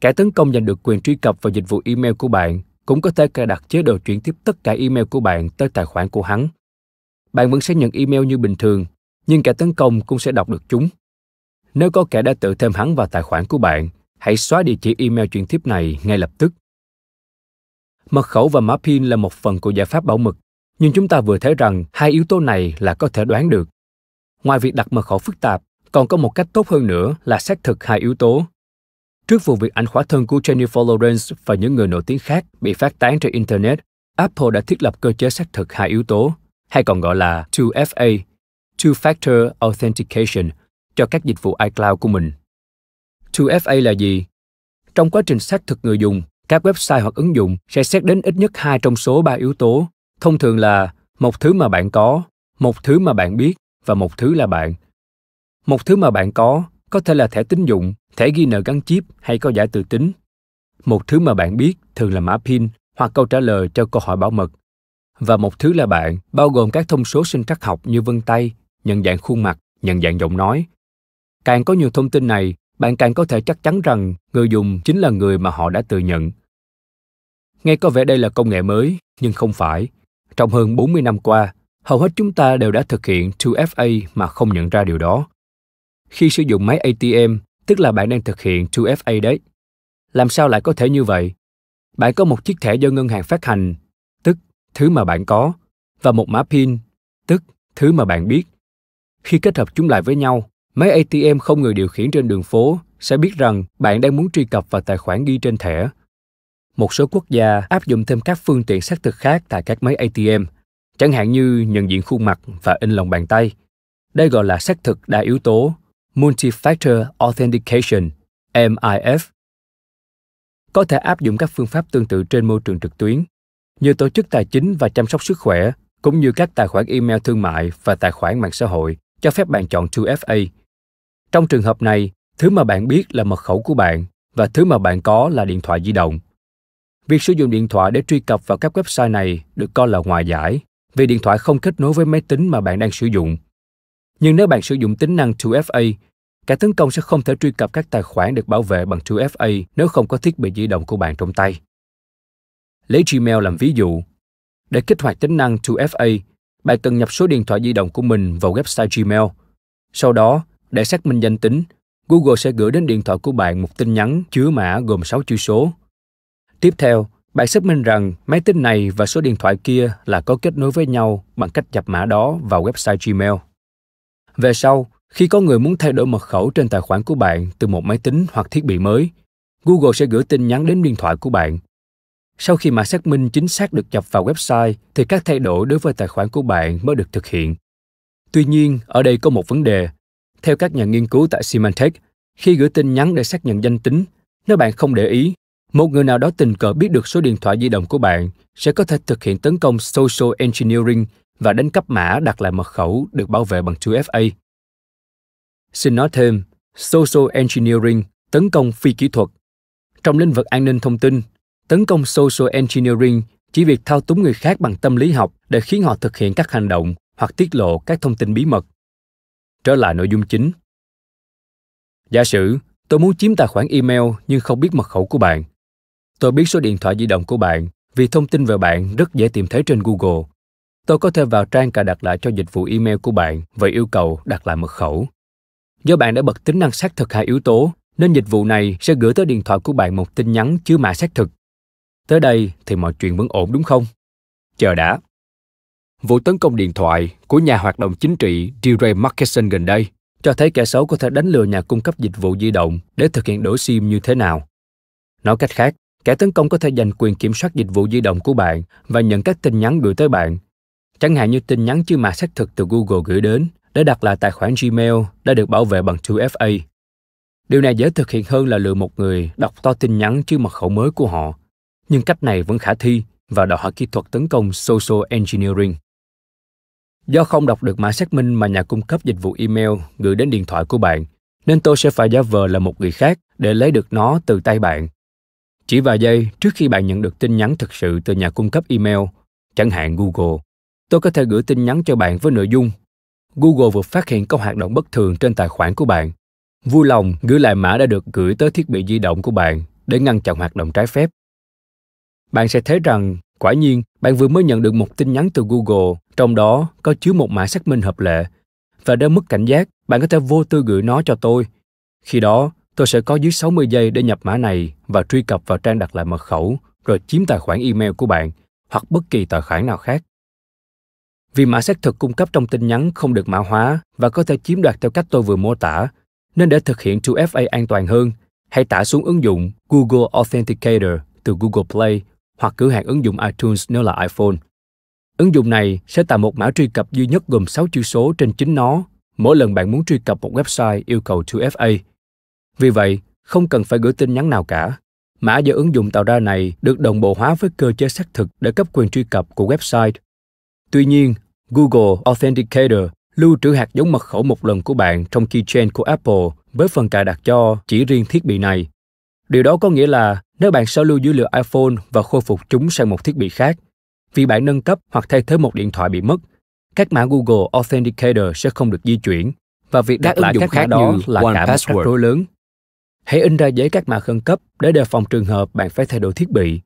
Kẻ tấn công giành được quyền truy cập vào dịch vụ email của bạn cũng có thể cài đặt chế độ chuyển tiếp tất cả email của bạn tới tài khoản của hắn bạn vẫn sẽ nhận email như bình thường, nhưng kẻ tấn công cũng sẽ đọc được chúng. Nếu có kẻ đã tự thêm hắn vào tài khoản của bạn, hãy xóa địa chỉ email chuyển tiếp này ngay lập tức. Mật khẩu và mã PIN là một phần của giải pháp bảo mật, nhưng chúng ta vừa thấy rằng hai yếu tố này là có thể đoán được. Ngoài việc đặt mật khẩu phức tạp, còn có một cách tốt hơn nữa là xác thực hai yếu tố. Trước vụ việc ảnh khỏa thân của Jennifer Lawrence và những người nổi tiếng khác bị phát tán trên Internet, Apple đã thiết lập cơ chế xác thực hai yếu tố hay còn gọi là 2FA, Two Factor Authentication, cho các dịch vụ iCloud của mình. 2FA là gì? Trong quá trình xác thực người dùng, các website hoặc ứng dụng sẽ xét đến ít nhất hai trong số ba yếu tố, thông thường là một thứ mà bạn có, một thứ mà bạn biết và một thứ là bạn. Một thứ mà bạn có có thể là thẻ tín dụng, thẻ ghi nợ gắn chip hay có giải từ tính. Một thứ mà bạn biết thường là mã PIN hoặc câu trả lời cho câu hỏi bảo mật và một thứ là bạn, bao gồm các thông số sinh trắc học như vân tay, nhận dạng khuôn mặt, nhận dạng giọng nói. Càng có nhiều thông tin này, bạn càng có thể chắc chắn rằng người dùng chính là người mà họ đã tự nhận. Nghe có vẻ đây là công nghệ mới, nhưng không phải. Trong hơn 40 năm qua, hầu hết chúng ta đều đã thực hiện 2FA mà không nhận ra điều đó. Khi sử dụng máy ATM, tức là bạn đang thực hiện 2FA đấy. Làm sao lại có thể như vậy? Bạn có một chiếc thẻ do ngân hàng phát hành thứ mà bạn có và một mã pin tức thứ mà bạn biết khi kết hợp chúng lại với nhau máy atm không người điều khiển trên đường phố sẽ biết rằng bạn đang muốn truy cập vào tài khoản ghi trên thẻ một số quốc gia áp dụng thêm các phương tiện xác thực khác tại các máy atm chẳng hạn như nhận diện khuôn mặt và in lòng bàn tay đây gọi là xác thực đa yếu tố multi-factor authentication mif có thể áp dụng các phương pháp tương tự trên môi trường trực tuyến như tổ chức tài chính và chăm sóc sức khỏe, cũng như các tài khoản email thương mại và tài khoản mạng xã hội cho phép bạn chọn 2FA. Trong trường hợp này, thứ mà bạn biết là mật khẩu của bạn và thứ mà bạn có là điện thoại di động. Việc sử dụng điện thoại để truy cập vào các website này được coi là ngoài giải vì điện thoại không kết nối với máy tính mà bạn đang sử dụng. Nhưng nếu bạn sử dụng tính năng 2FA, kẻ tấn công sẽ không thể truy cập các tài khoản được bảo vệ bằng 2FA nếu không có thiết bị di động của bạn trong tay. Lấy Gmail làm ví dụ. Để kích hoạt tính năng 2FA, bạn cần nhập số điện thoại di động của mình vào website Gmail. Sau đó, để xác minh danh tính, Google sẽ gửi đến điện thoại của bạn một tin nhắn chứa mã gồm 6 chữ số. Tiếp theo, bạn xác minh rằng máy tính này và số điện thoại kia là có kết nối với nhau bằng cách nhập mã đó vào website Gmail. Về sau, khi có người muốn thay đổi mật khẩu trên tài khoản của bạn từ một máy tính hoặc thiết bị mới, Google sẽ gửi tin nhắn đến điện thoại của bạn sau khi mã xác minh chính xác được nhập vào website thì các thay đổi đối với tài khoản của bạn mới được thực hiện. Tuy nhiên, ở đây có một vấn đề. Theo các nhà nghiên cứu tại Symantec, khi gửi tin nhắn để xác nhận danh tính, nếu bạn không để ý, một người nào đó tình cờ biết được số điện thoại di động của bạn sẽ có thể thực hiện tấn công social engineering và đánh cắp mã đặt lại mật khẩu được bảo vệ bằng 2FA. Xin nói thêm, social engineering, tấn công phi kỹ thuật. Trong lĩnh vực an ninh thông tin, tấn công social engineering chỉ việc thao túng người khác bằng tâm lý học để khiến họ thực hiện các hành động hoặc tiết lộ các thông tin bí mật. Trở lại nội dung chính. Giả sử tôi muốn chiếm tài khoản email nhưng không biết mật khẩu của bạn. Tôi biết số điện thoại di động của bạn vì thông tin về bạn rất dễ tìm thấy trên Google. Tôi có thể vào trang cài đặt lại cho dịch vụ email của bạn và yêu cầu đặt lại mật khẩu. Do bạn đã bật tính năng xác thực hai yếu tố, nên dịch vụ này sẽ gửi tới điện thoại của bạn một tin nhắn chứa mã xác thực Tới đây thì mọi chuyện vẫn ổn đúng không? Chờ đã. Vụ tấn công điện thoại của nhà hoạt động chính trị Dre Markeson gần đây cho thấy kẻ xấu có thể đánh lừa nhà cung cấp dịch vụ di động để thực hiện đổi SIM như thế nào. Nói cách khác, kẻ tấn công có thể giành quyền kiểm soát dịch vụ di động của bạn và nhận các tin nhắn gửi tới bạn. Chẳng hạn như tin nhắn chưa mã xác thực từ Google gửi đến để đặt lại tài khoản Gmail đã được bảo vệ bằng 2FA. Điều này dễ thực hiện hơn là lừa một người đọc to tin nhắn chứa mật khẩu mới của họ nhưng cách này vẫn khả thi và đòi hỏi kỹ thuật tấn công social engineering. Do không đọc được mã xác minh mà nhà cung cấp dịch vụ email gửi đến điện thoại của bạn, nên tôi sẽ phải giả vờ là một người khác để lấy được nó từ tay bạn. Chỉ vài giây trước khi bạn nhận được tin nhắn thực sự từ nhà cung cấp email, chẳng hạn Google, tôi có thể gửi tin nhắn cho bạn với nội dung Google vừa phát hiện có hoạt động bất thường trên tài khoản của bạn. Vui lòng gửi lại mã đã được gửi tới thiết bị di động của bạn để ngăn chặn hoạt động trái phép bạn sẽ thấy rằng quả nhiên bạn vừa mới nhận được một tin nhắn từ google trong đó có chứa một mã xác minh hợp lệ và đến mức cảnh giác bạn có thể vô tư gửi nó cho tôi khi đó tôi sẽ có dưới 60 giây để nhập mã này và truy cập vào trang đặt lại mật khẩu rồi chiếm tài khoản email của bạn hoặc bất kỳ tài khoản nào khác vì mã xác thực cung cấp trong tin nhắn không được mã hóa và có thể chiếm đoạt theo cách tôi vừa mô tả nên để thực hiện 2FA an toàn hơn hãy tải xuống ứng dụng Google Authenticator từ Google Play hoặc cửa hàng ứng dụng iTunes nếu là iPhone. Ứng dụng này sẽ tạo một mã truy cập duy nhất gồm 6 chữ số trên chính nó mỗi lần bạn muốn truy cập một website yêu cầu 2FA. Vì vậy, không cần phải gửi tin nhắn nào cả. Mã do ứng dụng tạo ra này được đồng bộ hóa với cơ chế xác thực để cấp quyền truy cập của website. Tuy nhiên, Google Authenticator lưu trữ hạt giống mật khẩu một lần của bạn trong keychain của Apple với phần cài đặt cho chỉ riêng thiết bị này. Điều đó có nghĩa là nếu bạn sao lưu dữ liệu iPhone và khôi phục chúng sang một thiết bị khác. Vì bạn nâng cấp hoặc thay thế một điện thoại bị mất, các mã Google Authenticator sẽ không được di chuyển và việc đặt các lại các mã đó là cả một rắc rối lớn. Hãy in ra giấy các mã khẩn cấp để đề phòng trường hợp bạn phải thay đổi thiết bị.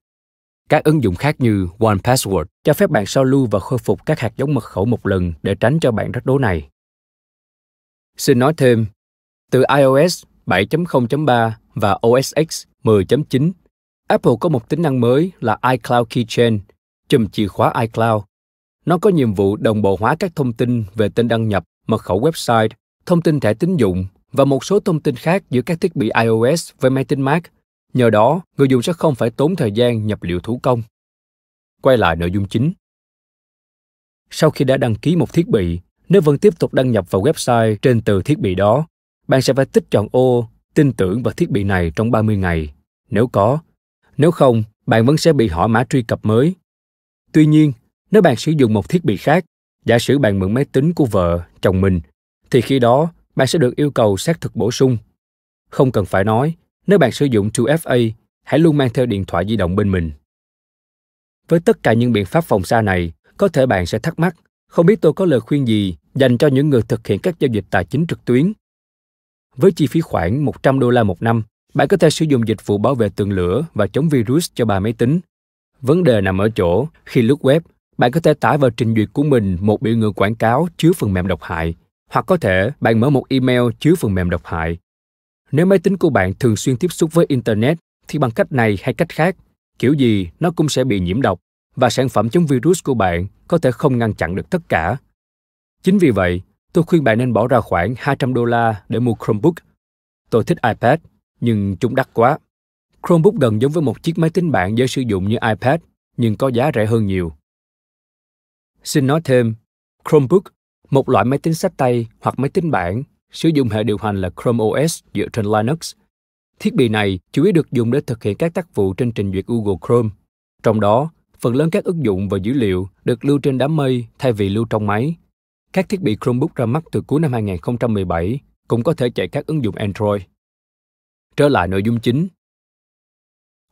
Các ứng dụng khác như One Password cho phép bạn sao lưu và khôi phục các hạt giống mật khẩu một lần để tránh cho bạn rắc rối này. Xin nói thêm, từ iOS 7.0.3 và OS X 10.9 Apple có một tính năng mới là iCloud Keychain, chùm chìa khóa iCloud. Nó có nhiệm vụ đồng bộ hóa các thông tin về tên đăng nhập, mật khẩu website, thông tin thẻ tín dụng và một số thông tin khác giữa các thiết bị iOS với máy tính Mac. Nhờ đó, người dùng sẽ không phải tốn thời gian nhập liệu thủ công. Quay lại nội dung chính. Sau khi đã đăng ký một thiết bị, nếu vẫn tiếp tục đăng nhập vào website trên từ thiết bị đó, bạn sẽ phải tích chọn ô tin tưởng vào thiết bị này trong 30 ngày. Nếu có, nếu không bạn vẫn sẽ bị hỏi mã truy cập mới tuy nhiên nếu bạn sử dụng một thiết bị khác giả sử bạn mượn máy tính của vợ chồng mình thì khi đó bạn sẽ được yêu cầu xác thực bổ sung không cần phải nói nếu bạn sử dụng 2FA, hãy luôn mang theo điện thoại di động bên mình. Với tất cả những biện pháp phòng xa này, có thể bạn sẽ thắc mắc, không biết tôi có lời khuyên gì dành cho những người thực hiện các giao dịch tài chính trực tuyến. Với chi phí khoảng 100 đô la một năm, bạn có thể sử dụng dịch vụ bảo vệ tường lửa và chống virus cho bàn máy tính. Vấn đề nằm ở chỗ, khi lướt web, bạn có thể tải vào trình duyệt của mình một biểu ngữ quảng cáo chứa phần mềm độc hại, hoặc có thể bạn mở một email chứa phần mềm độc hại. Nếu máy tính của bạn thường xuyên tiếp xúc với Internet, thì bằng cách này hay cách khác, kiểu gì nó cũng sẽ bị nhiễm độc và sản phẩm chống virus của bạn có thể không ngăn chặn được tất cả. Chính vì vậy, tôi khuyên bạn nên bỏ ra khoảng 200 đô la để mua Chromebook. Tôi thích iPad nhưng chúng đắt quá. Chromebook gần giống với một chiếc máy tính bảng dễ sử dụng như iPad, nhưng có giá rẻ hơn nhiều. Xin nói thêm, Chromebook, một loại máy tính sách tay hoặc máy tính bảng, sử dụng hệ điều hành là Chrome OS dựa trên Linux. Thiết bị này chủ yếu được dùng để thực hiện các tác vụ trên trình duyệt Google Chrome. Trong đó, phần lớn các ứng dụng và dữ liệu được lưu trên đám mây thay vì lưu trong máy. Các thiết bị Chromebook ra mắt từ cuối năm 2017 cũng có thể chạy các ứng dụng Android trở lại nội dung chính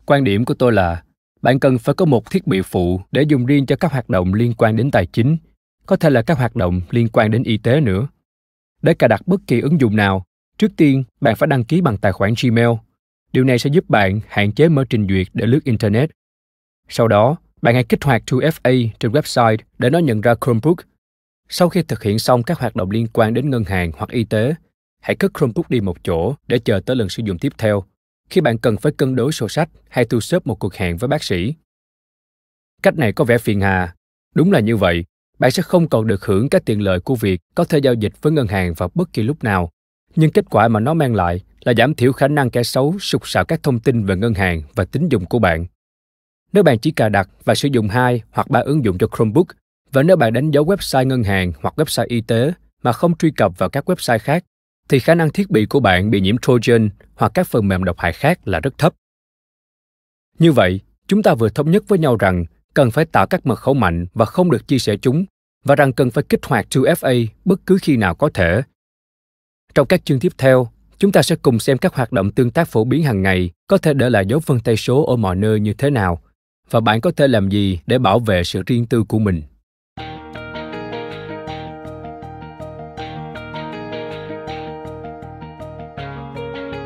quan điểm của tôi là bạn cần phải có một thiết bị phụ để dùng riêng cho các hoạt động liên quan đến tài chính có thể là các hoạt động liên quan đến y tế nữa để cài đặt bất kỳ ứng dụng nào trước tiên bạn phải đăng ký bằng tài khoản gmail điều này sẽ giúp bạn hạn chế mở trình duyệt để lướt internet sau đó bạn hãy kích hoạt 2FA trên website để nó nhận ra Chromebook. Sau khi thực hiện xong các hoạt động liên quan đến ngân hàng hoặc y tế, hãy cất Chromebook đi một chỗ để chờ tới lần sử dụng tiếp theo khi bạn cần phải cân đối sổ sách hay thu xếp một cuộc hẹn với bác sĩ. Cách này có vẻ phiền hà. Đúng là như vậy, bạn sẽ không còn được hưởng các tiện lợi của việc có thể giao dịch với ngân hàng vào bất kỳ lúc nào. Nhưng kết quả mà nó mang lại là giảm thiểu khả năng kẻ xấu sục sạo các thông tin về ngân hàng và tín dụng của bạn. Nếu bạn chỉ cài đặt và sử dụng hai hoặc ba ứng dụng cho Chromebook và nếu bạn đánh dấu website ngân hàng hoặc website y tế mà không truy cập vào các website khác, thì khả năng thiết bị của bạn bị nhiễm Trojan hoặc các phần mềm độc hại khác là rất thấp. Như vậy, chúng ta vừa thống nhất với nhau rằng cần phải tạo các mật khẩu mạnh và không được chia sẻ chúng và rằng cần phải kích hoạt 2FA bất cứ khi nào có thể. Trong các chương tiếp theo, chúng ta sẽ cùng xem các hoạt động tương tác phổ biến hàng ngày có thể để lại dấu vân tay số ở mọi nơi như thế nào và bạn có thể làm gì để bảo vệ sự riêng tư của mình.